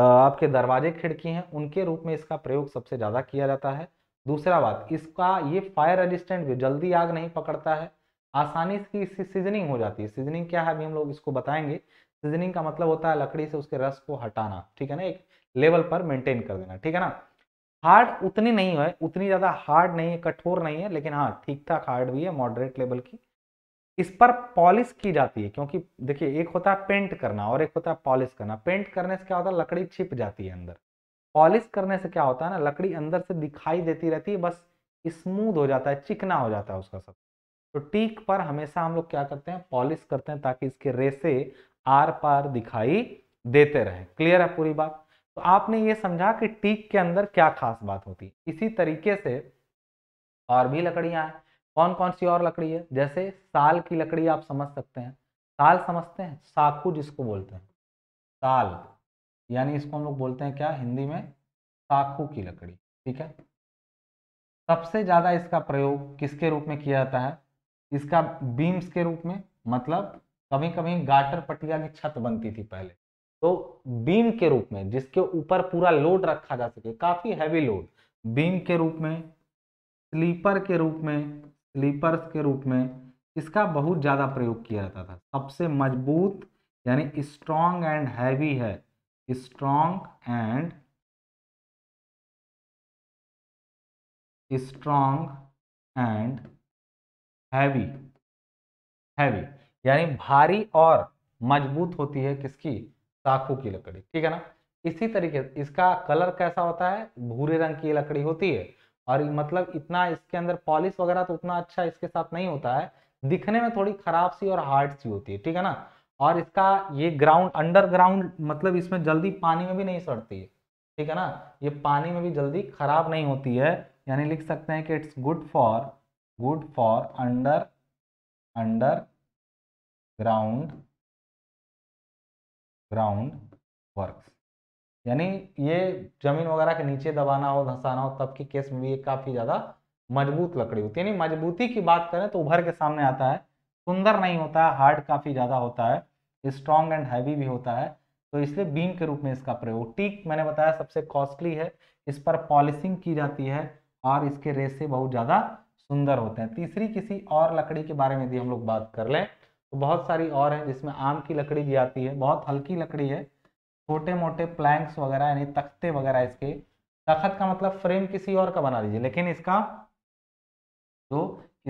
आपके दरवाजे खिड़की हैं उनके रूप में इसका प्रयोग सबसे ज़्यादा किया जाता है दूसरा बात इसका ये फायर रेजिस्टेंट भी जल्दी आग नहीं पकड़ता है आसानी से इसकी सीजनिंग हो जाती है सीजनिंग क्या है अभी हम लोग इसको बताएंगे सीजनिंग का मतलब होता है लकड़ी से उसके रस को हटाना ठीक है ना एक लेवल पर मेंटेन कर देना ठीक है ना हार्ड उतनी नहीं है उतनी ज़्यादा हार्ड नहीं है कठोर नहीं है लेकिन हाँ ठीक ठाक हार्ड भी है मॉडरेट लेवल की इस पर पॉलिश की जाती है क्योंकि देखिए एक होता है पेंट करना और एक होता है पॉलिश करना पेंट करने से क्या होता है लकड़ी छिप जाती है अंदर पॉलिश करने से क्या होता है ना लकड़ी अंदर से दिखाई देती रहती है बस स्मूद हो जाता है चिकना हो जाता है उसका सब तो टीक पर हमेशा हम लोग क्या करते हैं पॉलिश करते हैं ताकि इसके रेसे आर पार दिखाई देते रहे क्लियर है पूरी बात तो आपने ये समझा कि टीक के अंदर क्या खास बात होती है इसी तरीके से और भी लकड़ियां हैं कौन कौन सी और लकड़ी है जैसे साल की लकड़ी आप समझ सकते हैं साल समझते हैं साखू जिसको बोलते हैं साल यानी इसको हम लोग बोलते हैं क्या हिंदी में साखू की लकड़ी ठीक है सबसे ज़्यादा इसका प्रयोग किसके रूप में किया जाता है इसका बीम्स के रूप में मतलब कभी कभी गाटर पटिया की छत बनती थी पहले तो बीम के रूप में जिसके ऊपर पूरा लोड रखा जा सके काफी हैवी लोड बीम के रूप में स्लीपर के रूप में स्लीपर्स के रूप में इसका बहुत ज़्यादा प्रयोग किया जाता था सबसे मजबूत यानी स्ट्रांग एंड हैवी है strong and strong and heavy heavy यानी भारी और मजबूत होती है किसकी साखू की लकड़ी ठीक है ना इसी तरीके से इसका कलर कैसा होता है भूरे रंग की लकड़ी होती है और मतलब इतना इसके अंदर पॉलिश वगैरह तो उतना अच्छा इसके साथ नहीं होता है दिखने में थोड़ी खराब सी और हार्ड सी होती है ठीक है ना और इसका ये ग्राउंड अंडरग्राउंड मतलब इसमें जल्दी पानी में भी नहीं सड़ती है ठीक है ना ये पानी में भी जल्दी खराब नहीं होती है यानी लिख सकते हैं कि it's good for good for under under ground ground works यानी ये जमीन वगैरह के नीचे दबाना हो धसाना हो तब के केस में भी ये काफ़ी ज़्यादा मजबूत लकड़ी होती है यानी मजबूती की बात करें तो उभर के सामने आता है सुंदर नहीं होता है हार्ड काफ़ी ज़्यादा होता है स्ट्रॉन्ग एंड हैवी भी होता है तो इसलिए बीम के रूप में इसका प्रयोग टीक मैंने बताया सबसे कॉस्टली है इस पर पॉलिशिंग की जाती है और इसके रेसे बहुत ज़्यादा सुंदर होते हैं तीसरी किसी और लकड़ी के बारे में यदि हम लोग बात कर लें तो बहुत सारी और हैं जिसमें आम की लकड़ी भी आती है बहुत हल्की लकड़ी है छोटे मोटे प्लैंक्स वगैरह यानी तख्ते वगैरह इसके तखत का मतलब फ्रेम किसी और का बना लीजिए लेकिन इसका तो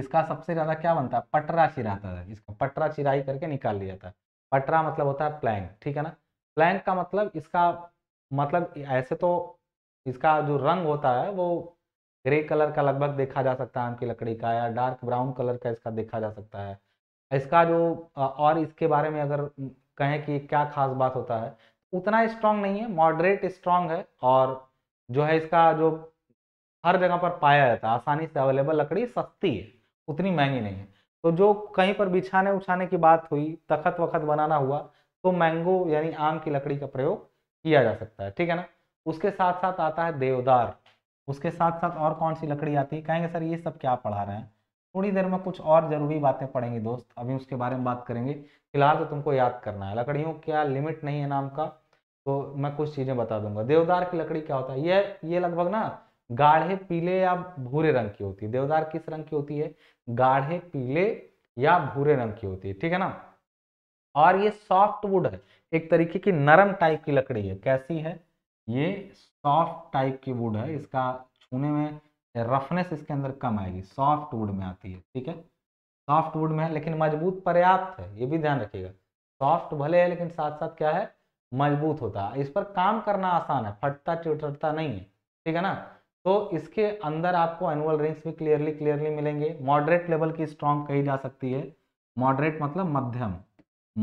इसका सबसे ज़्यादा क्या बनता है पटरा चिराता है इसका पटरा चिराई करके निकाल लिया जाता है पटरा मतलब होता है प्लैंक ठीक है ना प्लैंक का मतलब इसका मतलब ऐसे तो इसका जो रंग होता है वो ग्रे कलर का लगभग देखा जा सकता है आम की लकड़ी का या डार्क ब्राउन कलर का इसका देखा जा सकता है इसका जो और इसके बारे में अगर कहें कि क्या खास बात होता है उतना स्ट्रांग नहीं है मॉडरेट स्ट्रांग है और जो है इसका जो हर जगह पर पाया जाता है आसानी से अवेलेबल लकड़ी सस्ती है उतनी महंगी नहीं है तो जो कहीं पर बिछाने उछाने की बात हुई तखत वखत बनाना हुआ तो मैंगो यानी आम की लकड़ी का प्रयोग किया जा सकता है ठीक है ना उसके साथ साथ आता है देवदार उसके साथ साथ और कौन सी लकड़ी आती है कहेंगे सर ये सब क्या पढ़ा रहे हैं थोड़ी देर में कुछ और ज़रूरी बातें पढ़ेंगे दोस्त अभी उसके बारे में बात करेंगे फिलहाल तो तुमको याद करना है लकड़ियों क्या लिमिट नहीं है नाम का तो मैं कुछ चीज़ें बता दूंगा देवदार की लकड़ी क्या होता है ये ये लगभग ना गाढ़े पीले या भूरे रंग की होती है देवदार किस रंग की होती है गाढ़े पीले या भूरे रंग की होती है ठीक है ना और ये सॉफ्ट वुड है एक तरीके की नरम टाइप की लकड़ी है कैसी है ये सॉफ्ट टाइप की वुड है इसका छूने में रफनेस इसके अंदर कम आएगी सॉफ्ट वुड में आती है ठीक है सॉफ्ट वुड में है लेकिन मजबूत पर्याप्त है ये भी ध्यान रखिएगा सॉफ्ट भले है लेकिन साथ साथ क्या है मजबूत होता है इस पर काम करना आसान है फटता चिटता नहीं है ठीक है ना तो इसके अंदर आपको एनुअल रिंग्स भी क्लियरली क्लियरली मिलेंगे मॉडरेट लेवल की स्ट्रांग कही जा सकती है मॉडरेट मतलब मध्यम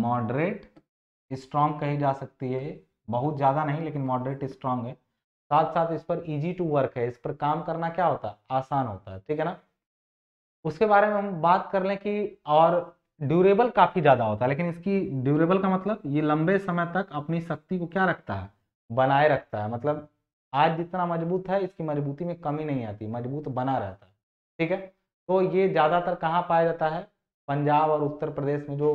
मॉडरेट स्ट्रांग कही जा सकती है बहुत ज़्यादा नहीं लेकिन मॉडरेट स्ट्रांग है साथ साथ इस पर इजी टू वर्क है इस पर काम करना क्या होता है आसान होता है ठीक है ना उसके बारे में हम बात कर लें कि और ड्यूरेबल काफ़ी ज़्यादा होता है लेकिन इसकी ड्यूरेबल का मतलब ये लंबे समय तक अपनी शक्ति को क्या रखता है बनाए रखता है मतलब आज जितना मजबूत है इसकी मजबूती में कमी नहीं आती मजबूत बना रहता है ठीक है तो ये ज़्यादातर कहाँ पाया जाता है पंजाब और उत्तर प्रदेश में जो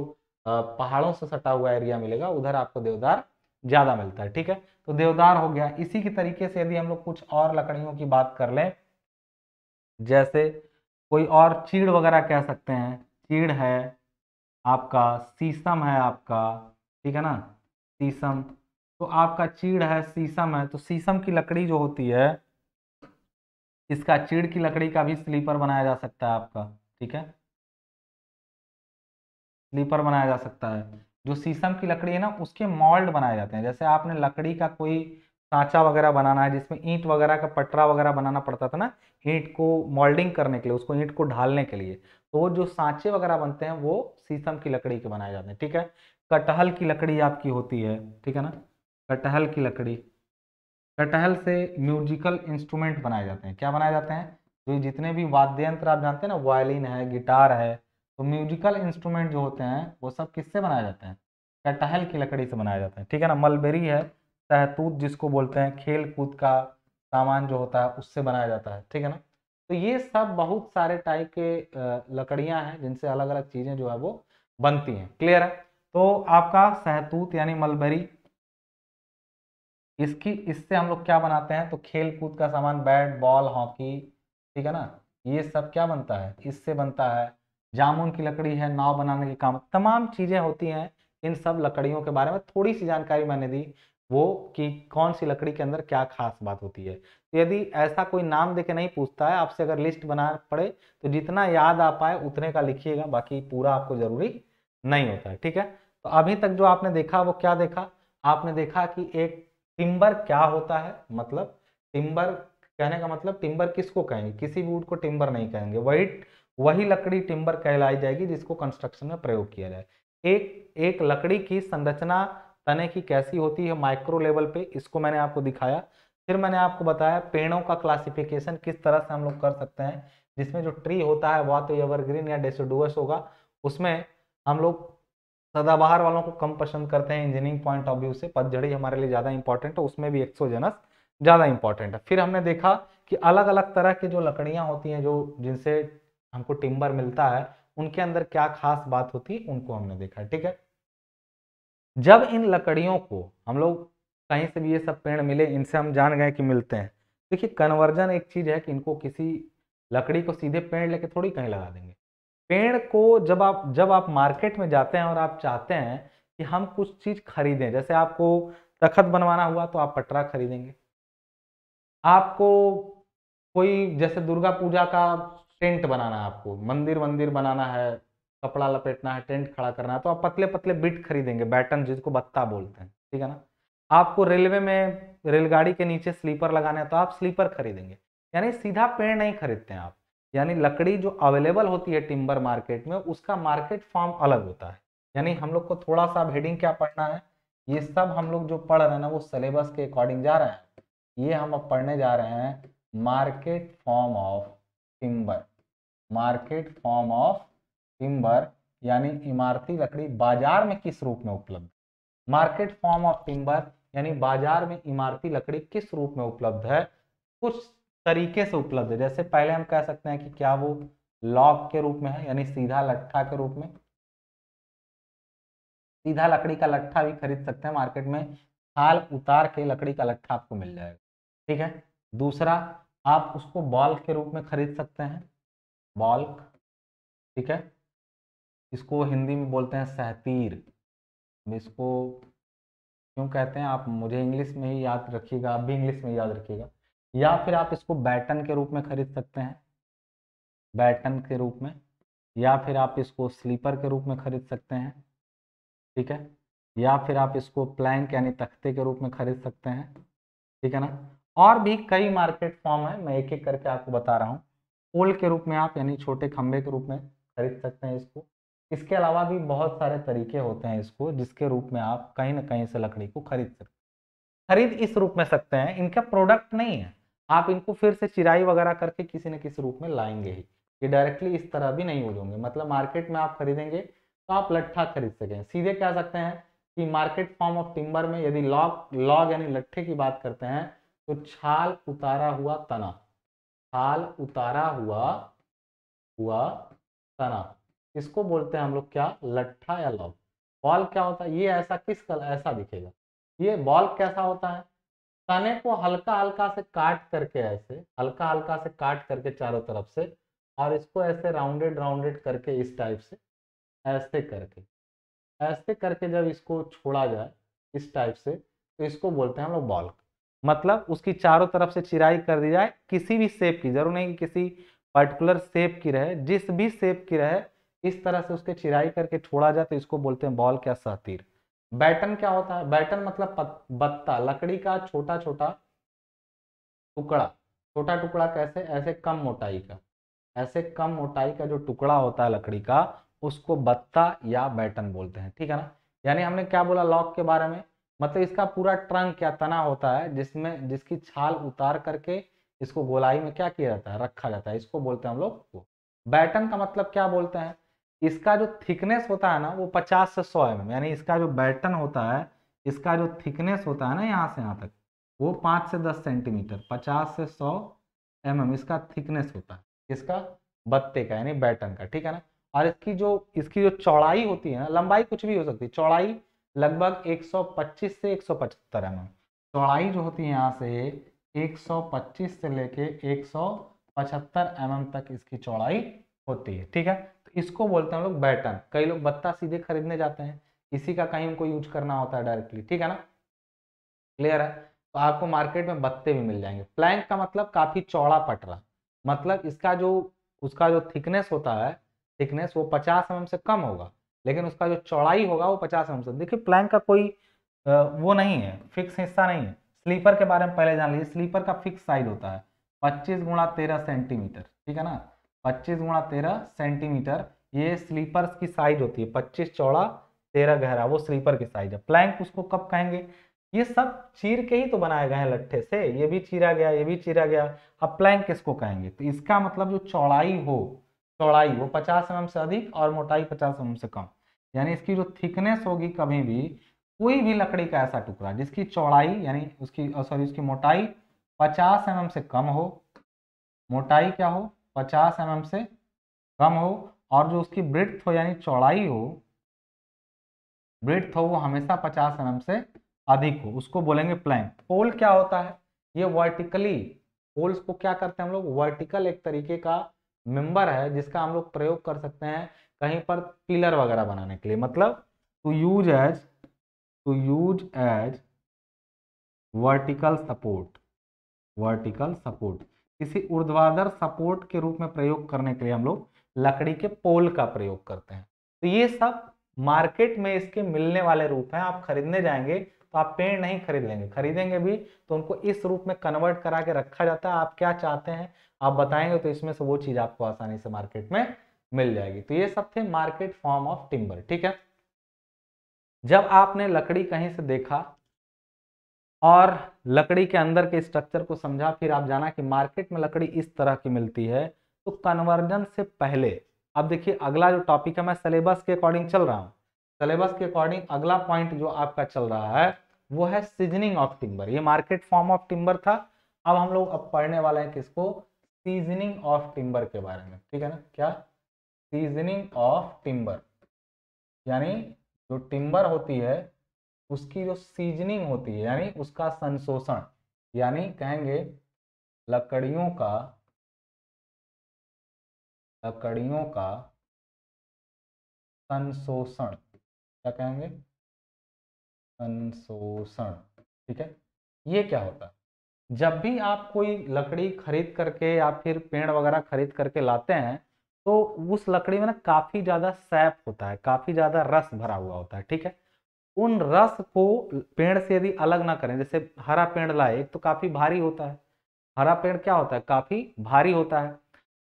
पहाड़ों से सटा हुआ एरिया मिलेगा उधर आपको देवदार ज़्यादा मिलता है ठीक है तो देवदार हो गया इसी के तरीके से यदि हम लोग कुछ और लकड़ियों की बात कर लें जैसे कोई और चीड़ वगैरह कह सकते हैं चीड़ है आपका शीशम है आपका ठीक है ना शीशम तो आपका चीड़ है शीशम है तो शीशम की लकड़ी जो होती है इसका चीड़ की लकड़ी का भी स्लीपर बनाया जा सकता है आपका ठीक है स्लीपर बनाया जा सकता है जो शीशम की लकड़ी है ना उसके मोल्ड बनाए जाते हैं जैसे आपने लकड़ी का कोई सांचा वगैरह बनाना है जिसमें ईंट वगैरह का पटरा वगैरह बनाना पड़ता था ना ईंट को मोल्डिंग करने के लिए उसको ईंट को ढालने के लिए तो वो जो सांचे वगैरह बनते हैं वो शीशम की लकड़ी के बनाए जाते हैं ठीक है कटहल की लकड़ी आपकी होती है ठीक है ना कटहल की लकड़ी कटहल से म्यूजिकल इंस्ट्रूमेंट बनाए जाते हैं क्या बनाए जाते हैं जो जितने भी वाद्य यंत्र आप जानते हैं ना वायलिन है गिटार है तो म्यूजिकल इंस्ट्रूमेंट जो होते हैं वो सब किससे बनाए जाते हैं कटहल की लकड़ी से बनाया जाता है ठीक है ना मलबेरी है सहतूत जिसको बोलते हैं खेल कूद का सामान जो होता है उससे बनाया जाता है ठीक है ना तो ये सब बहुत सारे टाइप के लकड़ियां हैं जिनसे अलग अलग चीज़ें जो है वो बनती हैं क्लियर है तो आपका सहतूत यानी मलबरी इसकी इससे हम लोग क्या बनाते हैं तो खेल कूद का सामान बैट बॉल हॉकी ठीक है ना ये सब क्या बनता है इससे बनता है जामुन की लकड़ी है नाव बनाने के काम तमाम चीज़ें होती हैं इन सब लकड़ियों के बारे में थोड़ी सी जानकारी मैंने दी वो कि कौन सी लकड़ी के अंदर क्या खास बात होती है यदि ऐसा कोई नाम देके नहीं पूछता है आपसे अगर लिस्ट बना पड़े तो जितना याद आ पाए उतने का लिखिएगा बाकी पूरा आपको ज़रूरी नहीं होता है ठीक है तो अभी तक जो आपने देखा वो क्या देखा आपने देखा कि एक टिम्बर क्या होता है मतलब टिम्बर कहने का मतलब टिम्बर किसको कहेंगे किसी भी वुड को टिम्बर नहीं कहेंगे वही वही लकड़ी टिम्बर कहलाई जाएगी जिसको कंस्ट्रक्शन में प्रयोग किया जाए एक एक लकड़ी की संरचना तने की कैसी होती है माइक्रो लेवल पे इसको मैंने आपको दिखाया फिर मैंने आपको बताया पेड़ों का क्लासिफिकेशन किस तरह से हम लोग कर सकते हैं जिसमें जो ट्री होता है वह तो एवरग्रीन या डेसिडुअस होगा उसमें हम लोग सदाबहार वालों को कम पसंद करते हैं इंजीनियरिंग पॉइंट ऑफ व्यू से पतझड़ी हमारे लिए ज़्यादा इंपॉर्टेंट है उसमें भी एक्सोजेनस ज़्यादा इंपॉर्टेंट है फिर हमने देखा कि अलग अलग तरह की जो लकड़ियाँ होती हैं जो जिनसे हमको टिम्बर मिलता है उनके अंदर क्या खास बात होती है उनको हमने देखा ठीक है जब इन लकड़ियों को हम लोग कहीं से भी ये सब पेड़ मिले इनसे हम जान गए कि मिलते हैं देखिए कन्वर्जन एक चीज़ है कि इनको किसी लकड़ी को सीधे पेड़ लेके थोड़ी कहीं लगा देंगे पेड़ को जब आप जब आप मार्केट में जाते हैं और आप चाहते हैं कि हम कुछ चीज़ खरीदें जैसे आपको तखत बनवाना हुआ तो आप पटरा खरीदेंगे आपको कोई जैसे दुर्गा पूजा का टेंट बनाना है आपको मंदिर वंदिर बनाना है कपड़ा लपेटना है टेंट खड़ा करना है तो आप पतले पतले बिट खरीदेंगे बैटन जिसको बत्ता बोलते हैं ठीक है ना आपको रेलवे में रेलगाड़ी के नीचे स्लीपर लगाना है तो आप स्लीपर खरीदेंगे यानी सीधा पेड़ नहीं खरीदते हैं आप यानी लकड़ी जो अवेलेबल होती है टिम्बर मार्केट में उसका मार्केट फॉर्म अलग होता है यानी हम लोग को थोड़ा सा हेडिंग क्या पढ़ना है ये सब हम लोग जो पढ़ रहे हैं ना वो सिलेबस के अकॉर्डिंग जा रहे हैं ये हम अब पढ़ने जा रहे हैं market form of timber market form of timber यानी इमारती लकड़ी बाजार में किस रूप में उपलब्ध मार्केट फॉर्म ऑफ टिम्बर यानी बाजार में इमारती लकड़ी किस रूप में उपलब्ध है कुछ तरीके से उपलब्ध है जैसे पहले हम कह सकते हैं कि क्या वो लॉक के रूप में है यानी सीधा लट्ठा के रूप में सीधा लकड़ी का लट्ठा भी खरीद सकते हैं मार्केट में खाल उतार के लकड़ी का लट्ठा आपको मिल जाएगा ठीक है दूसरा आप उसको बॉल के रूप में खरीद सकते हैं बॉल्क ठीक है इसको हिंदी में बोलते हैं सहतीर इसको क्यों कहते हैं आप मुझे इंग्लिश में ही याद रखिएगा आप भी इंग्लिश में याद रखिएगा या फिर आप इसको बैटन के रूप में खरीद सकते हैं बैटन के रूप में या फिर आप इसको स्लीपर के रूप में खरीद सकते हैं ठीक है या फिर आप इसको प्लैंक यानी तख्ते के रूप में खरीद सकते हैं ठीक है ना और भी कई मार्केट फॉर्म है मैं एक एक करके आपको बता रहा हूँ पोल के रूप में आप यानी छोटे खंबे के रूप में खरीद सकते हैं इसको इसके अलावा भी बहुत सारे तरीके होते हैं इसको जिसके रूप में आप कहीं ना कहीं से लकड़ी को खरीद सकते हैं खरीद इस रूप में सकते हैं इनका प्रोडक्ट नहीं है आप इनको फिर से चिराई वगैरह करके किसी न किसी रूप में लाएंगे ही ये डायरेक्टली इस तरह भी नहीं हो जाएंगे मतलब मार्केट में आप खरीदेंगे तो आप लट्ठा खरीद सकें सीधे कह सकते हैं कि मार्केट फॉर्म ऑफ टिम्बर में यदि लॉग लॉग यानी लट्ठे की बात करते हैं तो छाल उतारा हुआ तना हाल उतारा हुआ हुआ तना इसको बोलते हैं हम लोग क्या लट्ठा या लॉब बॉल क्या होता है ये ऐसा किस कल ऐसा दिखेगा ये बॉल कैसा होता है तने को हल्का हल्का से काट करके ऐसे हल्का हल्का से काट करके चारों तरफ से और इसको ऐसे राउंडेड राउंडेड करके इस टाइप से ऐसे करके ऐसे करके जब इसको छोड़ा जाए इस टाइप से तो इसको बोलते हैं हम लोग बॉल मतलब उसकी चारों तरफ से चिराई कर दी जाए किसी भी शेप की जरूर नहीं कि किसी पर्टिकुलर शेप की रहे जिस भी शेप की रहे इस तरह से उसके चिराई करके छोड़ा जाए तो इसको बोलते हैं बॉल क्या सहतीर बैटन क्या होता है बैटन मतलब बत्ता लकड़ी का छोटा छोटा टुकड़ा छोटा टुकड़ा कैसे ऐसे कम मोटाई का ऐसे कम मोटाई का जो टुकड़ा होता है लकड़ी का उसको बत्ता या बैटन बोलते हैं ठीक है ना यानी हमने क्या बोला लॉक के बारे में मतलब इसका पूरा ट्रंक या तना होता है जिसमें जिसकी छाल उतार करके इसको गोलाई में क्या किया जाता है रखा जाता है इसको बोलते हैं हम लोग बैटन का मतलब क्या बोलते हैं इसका जो थिकनेस होता है ना वो 50 से 100 एम यानी इसका जो बैटन होता है इसका जो थिकनेस होता है ना यहाँ से यहाँ तक वो 5 से 10 सेंटीमीटर 50 से 100 एम इसका थिकनेस होता है इसका बत्ते का यानी बैटन का ठीक है ना और इसकी जो इसकी जो चौड़ाई होती है ना लंबाई कुछ भी हो सकती है चौड़ाई लगभग 125 से 175 सौ एम चौड़ाई जो होती है यहाँ से 125 से लेके 175 एमएम तक इसकी चौड़ाई होती है ठीक है तो इसको बोलते हैं हम लोग बैटन कई लोग बत्ता सीधे खरीदने जाते हैं इसी का कहीं उनको यूज करना होता है डायरेक्टली ठीक है ना क्लियर है तो आपको मार्केट में बत्ते भी मिल जाएंगे प्लैंक का मतलब काफी चौड़ा पटरा मतलब इसका जो उसका जो थिकनेस होता है थिकनेस वो 50 एम से कम होगा लेकिन उसका जो चौड़ाई होगा वो पचास एम देखिए प्लैंक का कोई वो नहीं है फिक्स हिस्सा नहीं है स्लीपर के बारे में पहले जान लीजिए स्लीपर का फिक्स साइज होता है पच्चीस गुणा तेरह सेंटीमीटर ठीक है ना पच्चीस गुणा तेरह सेंटीमीटर ये स्लीपर की साइज होती है पच्चीस चौड़ा तेरह गहरा वो स्लीपर की साइज है प्लैंक उसको कब कहेंगे ये सब चीर के ही तो बनाए गए हैं लट्ठे से ये भी चीरा गया ये भी चीरा गया अब प्लैंक किसको कहेंगे तो इसका मतलब जो चौड़ाई हो चौड़ाई वो 50 एम से अधिक और मोटाई 50 एम से कम यानी इसकी जो थिकनेस होगी कभी भी कोई भी लकड़ी का ऐसा टुकड़ा जिसकी चौड़ाई यानी उसकी सॉरी उसकी मोटाई 50 एम से कम हो मोटाई क्या हो 50 एम से कम हो और जो उसकी ब्रिथ हो यानी चौड़ाई हो ब्रिथ हो वो हमेशा 50 एम से अधिक हो उसको बोलेंगे प्लैंक पोल क्या होता है ये वर्टिकली पोल्स को क्या करते हैं हम लोग वर्टिकल एक तरीके का मेंबर है जिसका हम लोग प्रयोग कर सकते हैं कहीं पर पिलर वगैरह बनाने के लिए मतलब to use as to use as vertical support vertical support किसी ऊर्ध्वाधर सपोर्ट के रूप में प्रयोग करने के लिए हम लोग लकड़ी के पोल का प्रयोग करते हैं तो ये सब मार्केट में इसके मिलने वाले रूप हैं आप खरीदने जाएंगे तो आप पेड़ नहीं खरीद लेंगे खरीदेंगे भी तो उनको इस रूप में कन्वर्ट करा के रखा जाता है आप क्या चाहते हैं आप बताएंगे तो इसमें से वो चीज़ आपको आसानी से मार्केट में मिल जाएगी तो ये सब थे मार्केट फॉर्म ऑफ टिम्बर ठीक है जब आपने लकड़ी कहीं से देखा और लकड़ी के अंदर के स्ट्रक्चर को समझा फिर आप जाना कि मार्केट में लकड़ी इस तरह की मिलती है तो कन्वर्जन से पहले अब देखिए अगला जो टॉपिक है मैं सिलेबस के अकॉर्डिंग चल रहा हूँ सिलेबस के अकॉर्डिंग अगला पॉइंट जो आपका चल रहा है वो है सीजनिंग ऑफ टिम्बर ये मार्केट फॉर्म ऑफ टिम्बर था अब हम लोग अब पढ़ने वाले हैं किसको सीजनिंग ऑफ टिम्बर के बारे में ठीक है ना क्या सीजनिंग ऑफ टिम्बर यानी जो टिम्बर होती है उसकी जो सीजनिंग होती है यानी उसका संशोषण यानी कहेंगे लकड़ियों का लकड़ियों का संशोषण क्या कहेंगे अनशोषण ठीक है ये क्या होता है जब भी आप कोई लकड़ी खरीद करके या फिर पेड़ वगैरह खरीद करके लाते हैं तो उस लकड़ी में ना काफ़ी ज़्यादा सैप होता है काफ़ी ज़्यादा रस भरा हुआ होता है ठीक है उन रस को पेड़ से यदि अलग ना करें जैसे हरा पेड़ लाए एक तो काफ़ी भारी होता है हरा पेड़ क्या होता है काफ़ी भारी होता है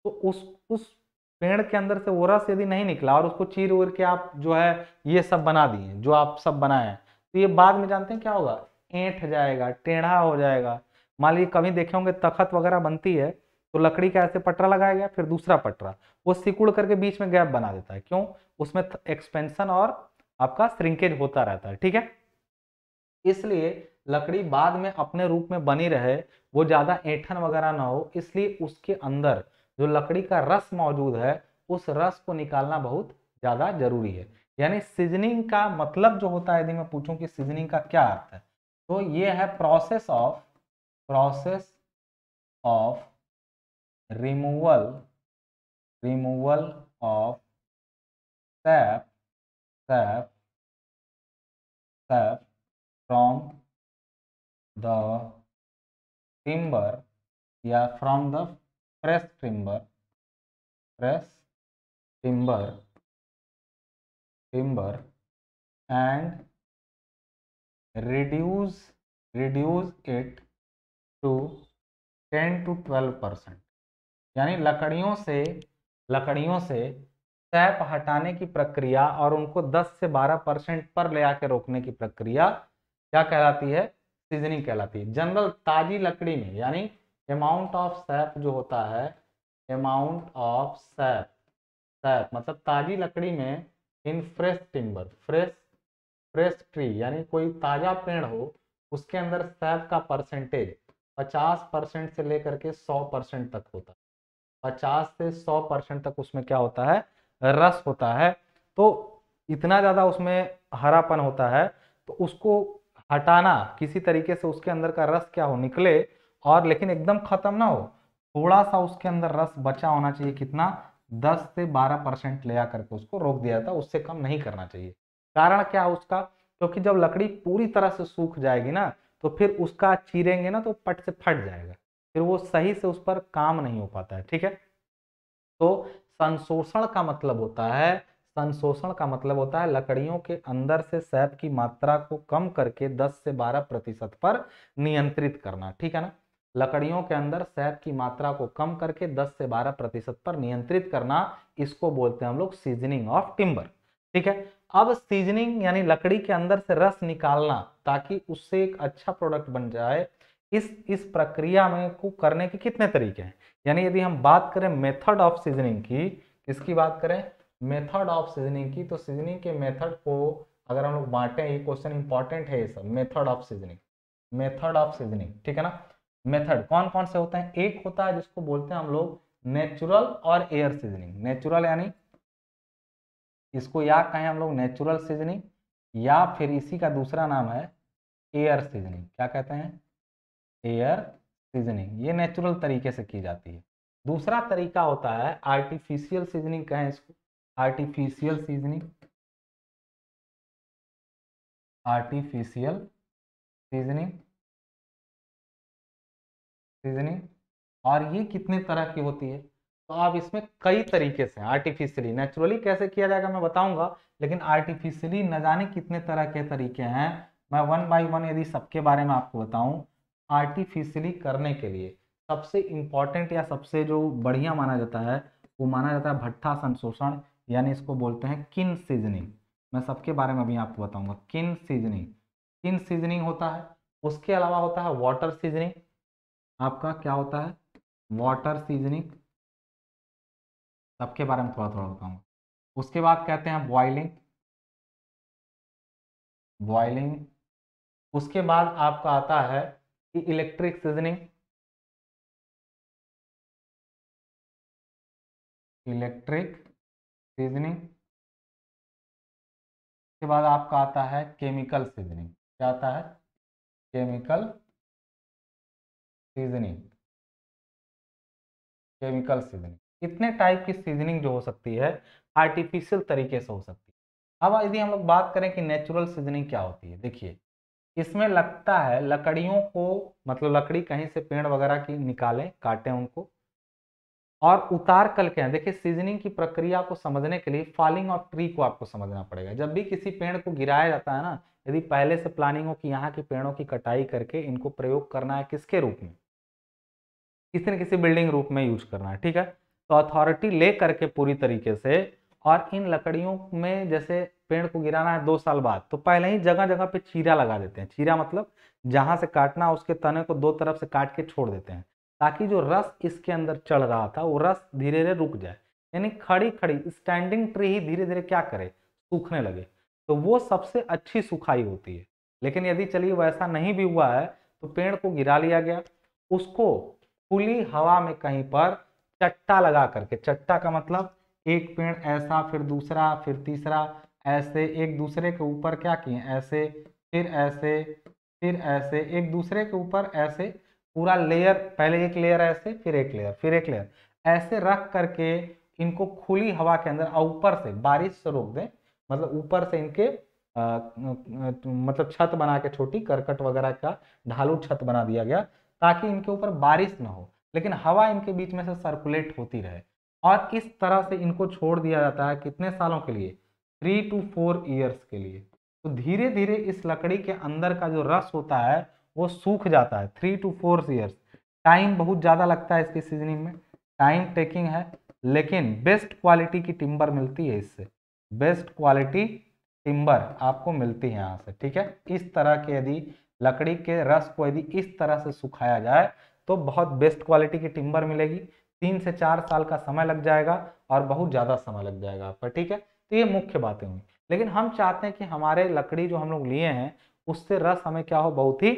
तो उस उस पेड़ के अंदर से रस यदि नहीं निकला और उसको चीर उर के आप जो है ये सब बना दिए जो आप सब बनाए तो ये बाद में जानते हैं क्या होगा एठ जाएगा टेढ़ा हो जाएगा मान लीजिए कभी देखे होंगे तखत वगैरह बनती है तो लकड़ी का ऐसे पटरा लगाया गया फिर दूसरा पटरा वो सिकुड़ करके बीच में गैप बना देता है क्यों उसमें एक्सपेंशन और आपका श्रिंकेज होता रहता है ठीक है इसलिए लकड़ी बाद में अपने रूप में बनी रहे वो ज़्यादा ऐठन वगैरह ना हो इसलिए उसके अंदर जो लकड़ी का रस मौजूद है उस रस को निकालना बहुत ज़्यादा जरूरी है यानी सीजनिंग का मतलब जो होता है यदि मैं पूछूं कि सीजनिंग का क्या अर्थ है तो ये है process of process of removal removal of sap sap sap from the timber या from the fresh timber fresh timber timber and reduce reduce it to ten to twelve percent यानी लकड़ियों से लकड़ियों से सैप हटाने की प्रक्रिया और उनको 10 से 12 परसेंट पर ले आके रोकने की प्रक्रिया क्या कहलाती है सीजनिंग कहलाती है जनरल ताजी लकड़ी में यानी अमाउंट ऑफ सैप जो होता है अमाउंट ऑफ सैप सैप मतलब ताज़ी लकड़ी में in fresh timber fresh fresh tree यानी कोई ताज़ा पेड़ हो उसके अंदर सैप का परसेंटेज 50 परसेंट से लेकर के 100 परसेंट तक होता है 50 से 100 परसेंट तक उसमें क्या होता है रस होता है तो इतना ज़्यादा उसमें हरापन होता है तो उसको हटाना किसी तरीके से उसके अंदर का रस क्या हो निकले और लेकिन एकदम खत्म ना हो थोड़ा सा उसके अंदर रस बचा होना चाहिए कितना 10 से 12 परसेंट ले आकर के उसको रोक दिया था उससे कम नहीं करना चाहिए कारण क्या है उसका क्योंकि जब लकड़ी पूरी तरह से सूख जाएगी ना तो फिर उसका चीरेंगे ना तो पट से फट जाएगा फिर वो सही से उस पर काम नहीं हो पाता है ठीक है तो संशोषण का मतलब होता है संशोषण का मतलब होता है लकड़ियों के अंदर से सैप की मात्रा को कम करके 10 से 12 प्रतिशत पर नियंत्रित करना ठीक है ना लकड़ियों के अंदर सैप की मात्रा को कम करके 10 से 12 प्रतिशत पर नियंत्रित करना इसको बोलते हैं हम लोग सीजनिंग ऑफ टिम्बर ठीक है अब सीजनिंग यानी लकड़ी के अंदर से रस निकालना ताकि उससे एक अच्छा प्रोडक्ट बन जाए इस इस प्रक्रिया में को करने के कितने तरीके हैं यानी यदि हम बात करें मेथड ऑफ सीजनिंग की किसकी बात करें मेथड ऑफ सीजनिंग की तो सीजनिंग के मेथड को अगर हम लोग बांटें ये क्वेश्चन इंपॉर्टेंट है ये सब method of seasoning method of seasoning ठीक है ना मेथड कौन कौन से होते हैं एक होता है जिसको बोलते हैं हम लोग नेचुरल और एयर सीजनिंग नेचुरल यानी इसको या कहें हम लोग नेचुरल सीजनिंग या फिर इसी का दूसरा नाम है एयर सीजनिंग क्या कहते हैं एयर सीजनिंग ये नेचुरल तरीके से की जाती है दूसरा तरीका होता है आर्टिफिशियल सीजनिंग कहें इसको artificial seasoning artificial seasoning seasoning और ये कितने तरह की होती है तो आप इसमें कई तरीके से आर्टिफिशियली नेचुरली कैसे किया जाएगा मैं बताऊंगा लेकिन आर्टिफिशियली न जाने कितने तरह के तरीके हैं मैं वन बाय वन यदि सबके बारे में आपको बताऊं आर्टिफिशियली करने के लिए सबसे इम्पॉर्टेंट या सबसे जो बढ़िया माना जाता है वो माना जाता है भट्ठा संशोषण यानी इसको बोलते हैं किन सीजनिंग मैं सबके बारे में अभी आपको बताऊंगा किन सीजनिंग किन सीजनिंग होता है उसके अलावा होता है वाटर सीजनिंग आपका क्या होता है वाटर सीजनिंग सबके बारे में थोड़ा थोड़ा बताऊंगा उसके बाद कहते हैं बॉइलिंग बॉइलिंग उसके बाद आपका आता है कि इलेक्ट्रिक सीजनिंग इलेक्ट्रिक सीजनिंग उसके बाद आपका आता है केमिकल सीजनिंग क्या आता है केमिकल सीजनिंग केमिकल सीजनिंग इतने टाइप की सीजनिंग जो हो सकती है आर्टिफिशियल तरीके से हो सकती है अब यदि हम लोग बात करें कि नेचुरल सीजनिंग क्या होती है देखिए इसमें लगता है लकड़ियों को मतलब लकड़ी कहीं से पेड़ वगैरह की निकालें काटें उनको और उतार कल के देखिए सीजनिंग की प्रक्रिया को समझने के लिए फॉलिंग ऑफ ट्री को आपको समझना पड़ेगा जब भी किसी पेड़ को गिराया जाता है ना यदि पहले से प्लानिंग हो कि यहाँ के पेड़ों की कटाई करके इनको प्रयोग करना है किसके रूप में किसी न किसी बिल्डिंग रूप में यूज करना है ठीक है तो अथॉरिटी ले करके पूरी तरीके से और इन लकड़ियों में जैसे पेड़ को गिराना है दो साल बाद तो पहले ही जगह जगह पे चीरा लगा देते हैं चीरा मतलब जहां से काटना उसके तने को दो तरफ से काट के छोड़ देते हैं ताकि जो रस इसके अंदर चढ़ रहा था वो रस धीरे धीरे रुक जाए यानी खड़ी खड़ी स्टैंडिंग ट्री ही धीरे धीरे क्या करे सूखने लगे तो वो सबसे अच्छी सुखाई होती है लेकिन यदि चलिए वैसा नहीं भी हुआ है तो पेड़ को गिरा लिया गया उसको खुली हवा में कहीं पर चट्टा लगा करके चट्टा का मतलब एक पेड़ ऐसा फिर दूसरा फिर तीसरा ऐसे एक दूसरे के ऊपर क्या किए ऐसे फिर ऐसे फिर ऐसे एक दूसरे के ऊपर ऐसे पूरा लेयर पहले एक लेयर ऐसे फिर एक लेयर फिर एक लेयर ऐसे रख करके इनको खुली हवा के अंदर और ऊपर से बारिश से रोक दें मतलब ऊपर से इनके आ, मतलब छत बना के छोटी करकट वगैरह का ढालू छत बना दिया गया ताकि इनके ऊपर बारिश ना हो लेकिन हवा इनके बीच में से सर्कुलेट होती रहे और इस तरह से इनको छोड़ दिया जाता है कितने सालों के लिए थ्री टू फोर ईयर्स के लिए तो धीरे धीरे इस लकड़ी के अंदर का जो रस होता है वो सूख जाता है three two four years time बहुत ज़्यादा लगता है इसकी सीजनिंग में टाइम टेकिंग है लेकिन बेस्ट क्वालिटी की टिम्बर मिलती है इससे बेस्ट क्वालिटी टिम्बर आपको मिलती है यहाँ से ठीक है इस तरह के यदि लकड़ी के रस को यदि इस तरह से सुखाया जाए तो बहुत बेस्ट क्वालिटी की टिम्बर मिलेगी तीन से चार साल का समय लग जाएगा और बहुत ज़्यादा समय लग जाएगा पर ठीक है तो ये मुख्य बातें हुई लेकिन हम चाहते हैं कि हमारे लकड़ी जो हम लोग लिए हैं उससे रस हमें क्या हो बहुत ही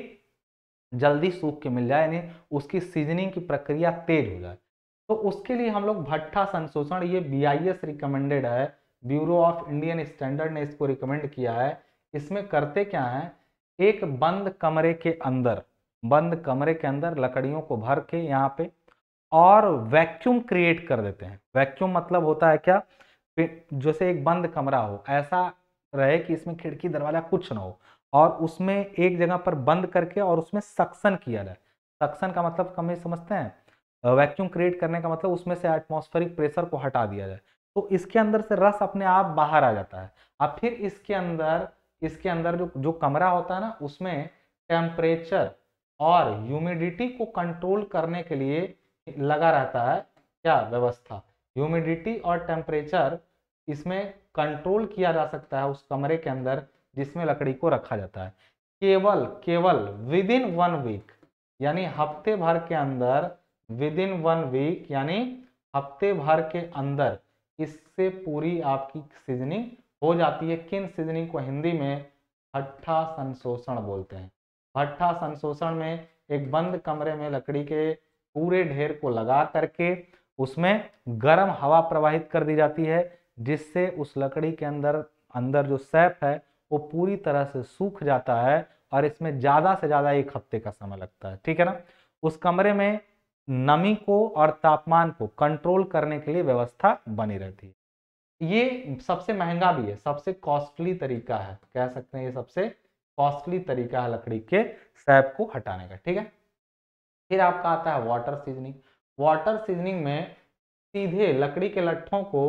जल्दी सूख के मिल जाए यानी उसकी सीजनिंग की प्रक्रिया तेज हो जाए तो उसके लिए हम लोग भट्ठा संशोषण ये बी रिकमेंडेड है ब्यूरो ऑफ इंडियन स्टैंडर्ड ने इसको रिकमेंड किया है इसमें करते क्या हैं एक बंद कमरे के अंदर बंद कमरे के अंदर लकड़ियों को भर के यहाँ पे और वैक्यूम क्रिएट कर देते हैं वैक्यूम मतलब होता है क्या जैसे एक बंद कमरा हो ऐसा रहे कि इसमें खिड़की दरवाजा कुछ ना हो और उसमें एक जगह पर बंद करके और उसमें सक्सन किया जाए सक्सन का मतलब कमी समझते हैं वैक्यूम क्रिएट करने का मतलब उसमें से एटमोस्फेरिक प्रेशर को हटा दिया जाए तो इसके अंदर से रस अपने आप बाहर आ जाता है अब फिर इसके अंदर इसके अंदर जो जो कमरा होता है ना उसमें टेम्परेचर और ह्यूमिडिटी को कंट्रोल करने के लिए लगा रहता है क्या व्यवस्था ह्यूमिडिटी और टेम्परेचर इसमें कंट्रोल किया जा सकता है उस कमरे के अंदर जिसमें लकड़ी को रखा जाता है केवल केवल विद इन वन वीक यानी हफ्ते भर के अंदर विद इन वन वीक यानी हफ्ते भर के अंदर इससे पूरी आपकी सीजनिंग हो जाती है किन सीजनिंग को हिंदी में भट्ठा संशोषण बोलते हैं भट्ठा संशोषण में एक बंद कमरे में लकड़ी के पूरे ढेर को लगा करके उसमें गर्म हवा प्रवाहित कर दी जाती है जिससे उस लकड़ी के अंदर अंदर जो सैप है वो पूरी तरह से सूख जाता है और इसमें ज़्यादा से ज़्यादा एक हफ्ते का समय लगता है ठीक है ना उस कमरे में नमी को और तापमान को कंट्रोल करने के लिए व्यवस्था बनी रहती है ये सबसे महंगा भी है सबसे कॉस्टली तरीका है कह सकते हैं ये सबसे कॉस्टली तरीका है लकड़ी के सैप को हटाने का ठीक है फिर आपका आता है वाटर सीजनिंग वाटर सीजनिंग में सीधे लकड़ी के लट्ठों को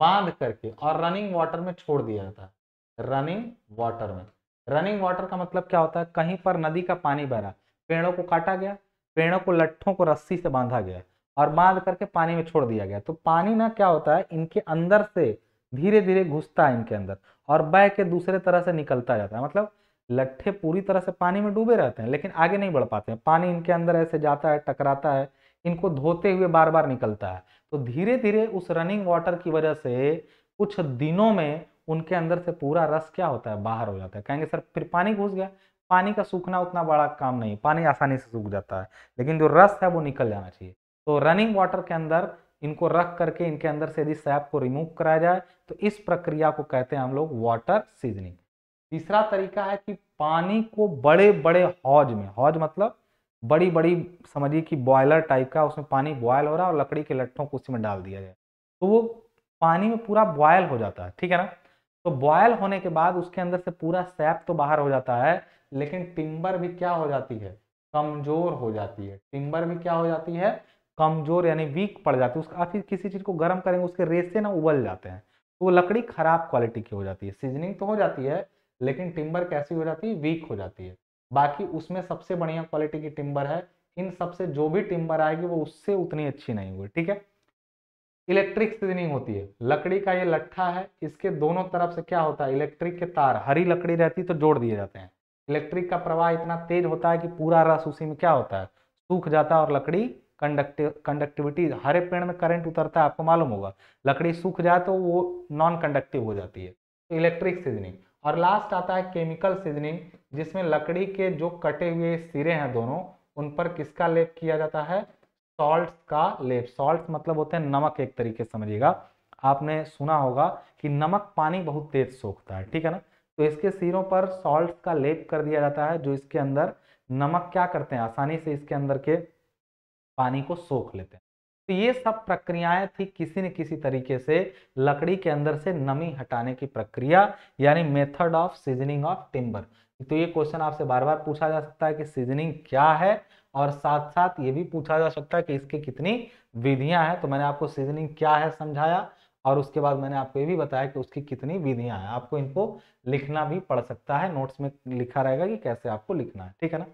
बांध करके और रनिंग वाटर में छोड़ दिया जाता है रनिंग वाटर में रनिंग वाटर का मतलब क्या होता है कहीं पर नदी का पानी बह रहा पेड़ों को काटा गया पेड़ों को लट्ठों को रस्सी से बांधा गया और बांध करके पानी में छोड़ दिया गया तो पानी ना क्या होता है इनके अंदर से धीरे धीरे घुसता है इनके अंदर और बह के दूसरे तरह से निकलता जाता है मतलब लट्ठे पूरी तरह से पानी में डूबे रहते हैं लेकिन आगे नहीं बढ़ पाते हैं पानी इनके अंदर ऐसे जाता है टकराता है इनको धोते हुए बार बार निकलता है तो धीरे धीरे उस रनिंग वाटर की वजह से कुछ दिनों में उनके अंदर से पूरा रस क्या होता है बाहर हो जाता है कहेंगे सर फिर पानी घुस गया पानी का सूखना उतना बड़ा काम नहीं पानी आसानी से सूख जाता है लेकिन जो रस है वो निकल जाना चाहिए तो रनिंग वाटर के अंदर इनको रख करके इनके अंदर से यदि सैप को रिमूव कराया जाए तो इस प्रक्रिया को कहते हैं हम लोग वाटर सीजनिंग तीसरा तरीका है कि पानी को बड़े बड़े हौज में हौज मतलब बड़ी बड़ी समझिए कि बॉयलर टाइप का उसमें पानी बॉयल हो रहा है और लकड़ी के लट्ठों को उसी में डाल दिया जाए तो वो पानी में पूरा बॉयल हो जाता है ठीक है ना तो बॉयल होने के बाद उसके अंदर से पूरा सैप तो बाहर हो जाता है लेकिन टिम्बर भी क्या हो जाती है कमजोर हो जाती है टिम्बर भी क्या हो जाती है कमजोर यानी वीक पड़ जाती है उसका आप किसी चीज़ को गर्म करेंगे उसके रेसे ना उबल जाते हैं तो वो लकड़ी खराब क्वालिटी की हो जाती है सीजनिंग तो हो जाती है लेकिन टिम्बर कैसी हो जाती है वीक हो जाती है बाकी उसमें सबसे बढ़िया क्वालिटी की टिम्बर है इन सबसे जो भी टिम्बर आएगी वो उससे उतनी अच्छी नहीं हुई ठीक है इलेक्ट्रिक सीजनिंग होती है लकड़ी का ये लट्ठा है इसके दोनों तरफ से क्या होता है इलेक्ट्रिक के तार हरी लकड़ी रहती है तो जोड़ दिए जाते हैं इलेक्ट्रिक का प्रवाह इतना तेज होता है कि पूरा रस उसी में क्या होता है सूख जाता है और लकड़ी कंडक्टिव कंडक्टिविटी हरे पेड़ में करंट उतरता है आपको मालूम होगा लकड़ी सूख जाए तो वो नॉन कंडक्टिव हो जाती है इलेक्ट्रिक तो सीजनिंग और लास्ट आता है केमिकल सीजनिंग जिसमें लकड़ी के जो कटे हुए सिरे हैं दोनों उन पर किसका लेप किया जाता है सॉल्ट का लेप सॉल्ट मतलब होते हैं नमक एक तरीके से समझिएगा आपने सुना होगा कि नमक पानी बहुत तेज सोखता है ठीक है ना तो इसके सिरों पर सॉल्ट का लेप कर दिया जाता है जो इसके अंदर नमक क्या करते हैं आसानी से इसके अंदर के पानी को सोख लेते हैं तो ये सब प्रक्रियाएं थी किसी न किसी तरीके से लकड़ी के अंदर से नमी हटाने की प्रक्रिया यानी method of seasoning of timber तो ये क्वेश्चन आपसे बार बार पूछा जा सकता है कि सीजनिंग क्या है और साथ साथ ये भी पूछा जा सकता है कि इसकी कितनी विधियां हैं तो मैंने आपको सीजनिंग क्या है समझाया और उसके बाद मैंने आपको ये भी बताया कि उसकी कितनी विधियां हैं आपको इनको लिखना भी पड़ सकता है नोट्स में लिखा रहेगा कि कैसे आपको लिखना है ठीक है ना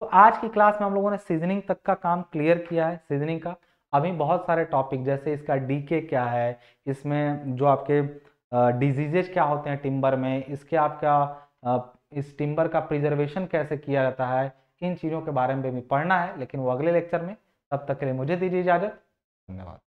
तो आज की क्लास में हम लोगों ने सीजनिंग तक का काम क्लियर किया है सीजनिंग का अभी बहुत सारे टॉपिक जैसे इसका डीके क्या है इसमें जो आपके डिजीजेज क्या होते हैं टिम्बर में इसके आपका इस टिम्बर का प्रिजर्वेशन कैसे किया जाता है इन चीज़ों के बारे में भी पढ़ना है लेकिन वो अगले लेक्चर में तब तक के लिए मुझे दीजिए इजाज़त धन्यवाद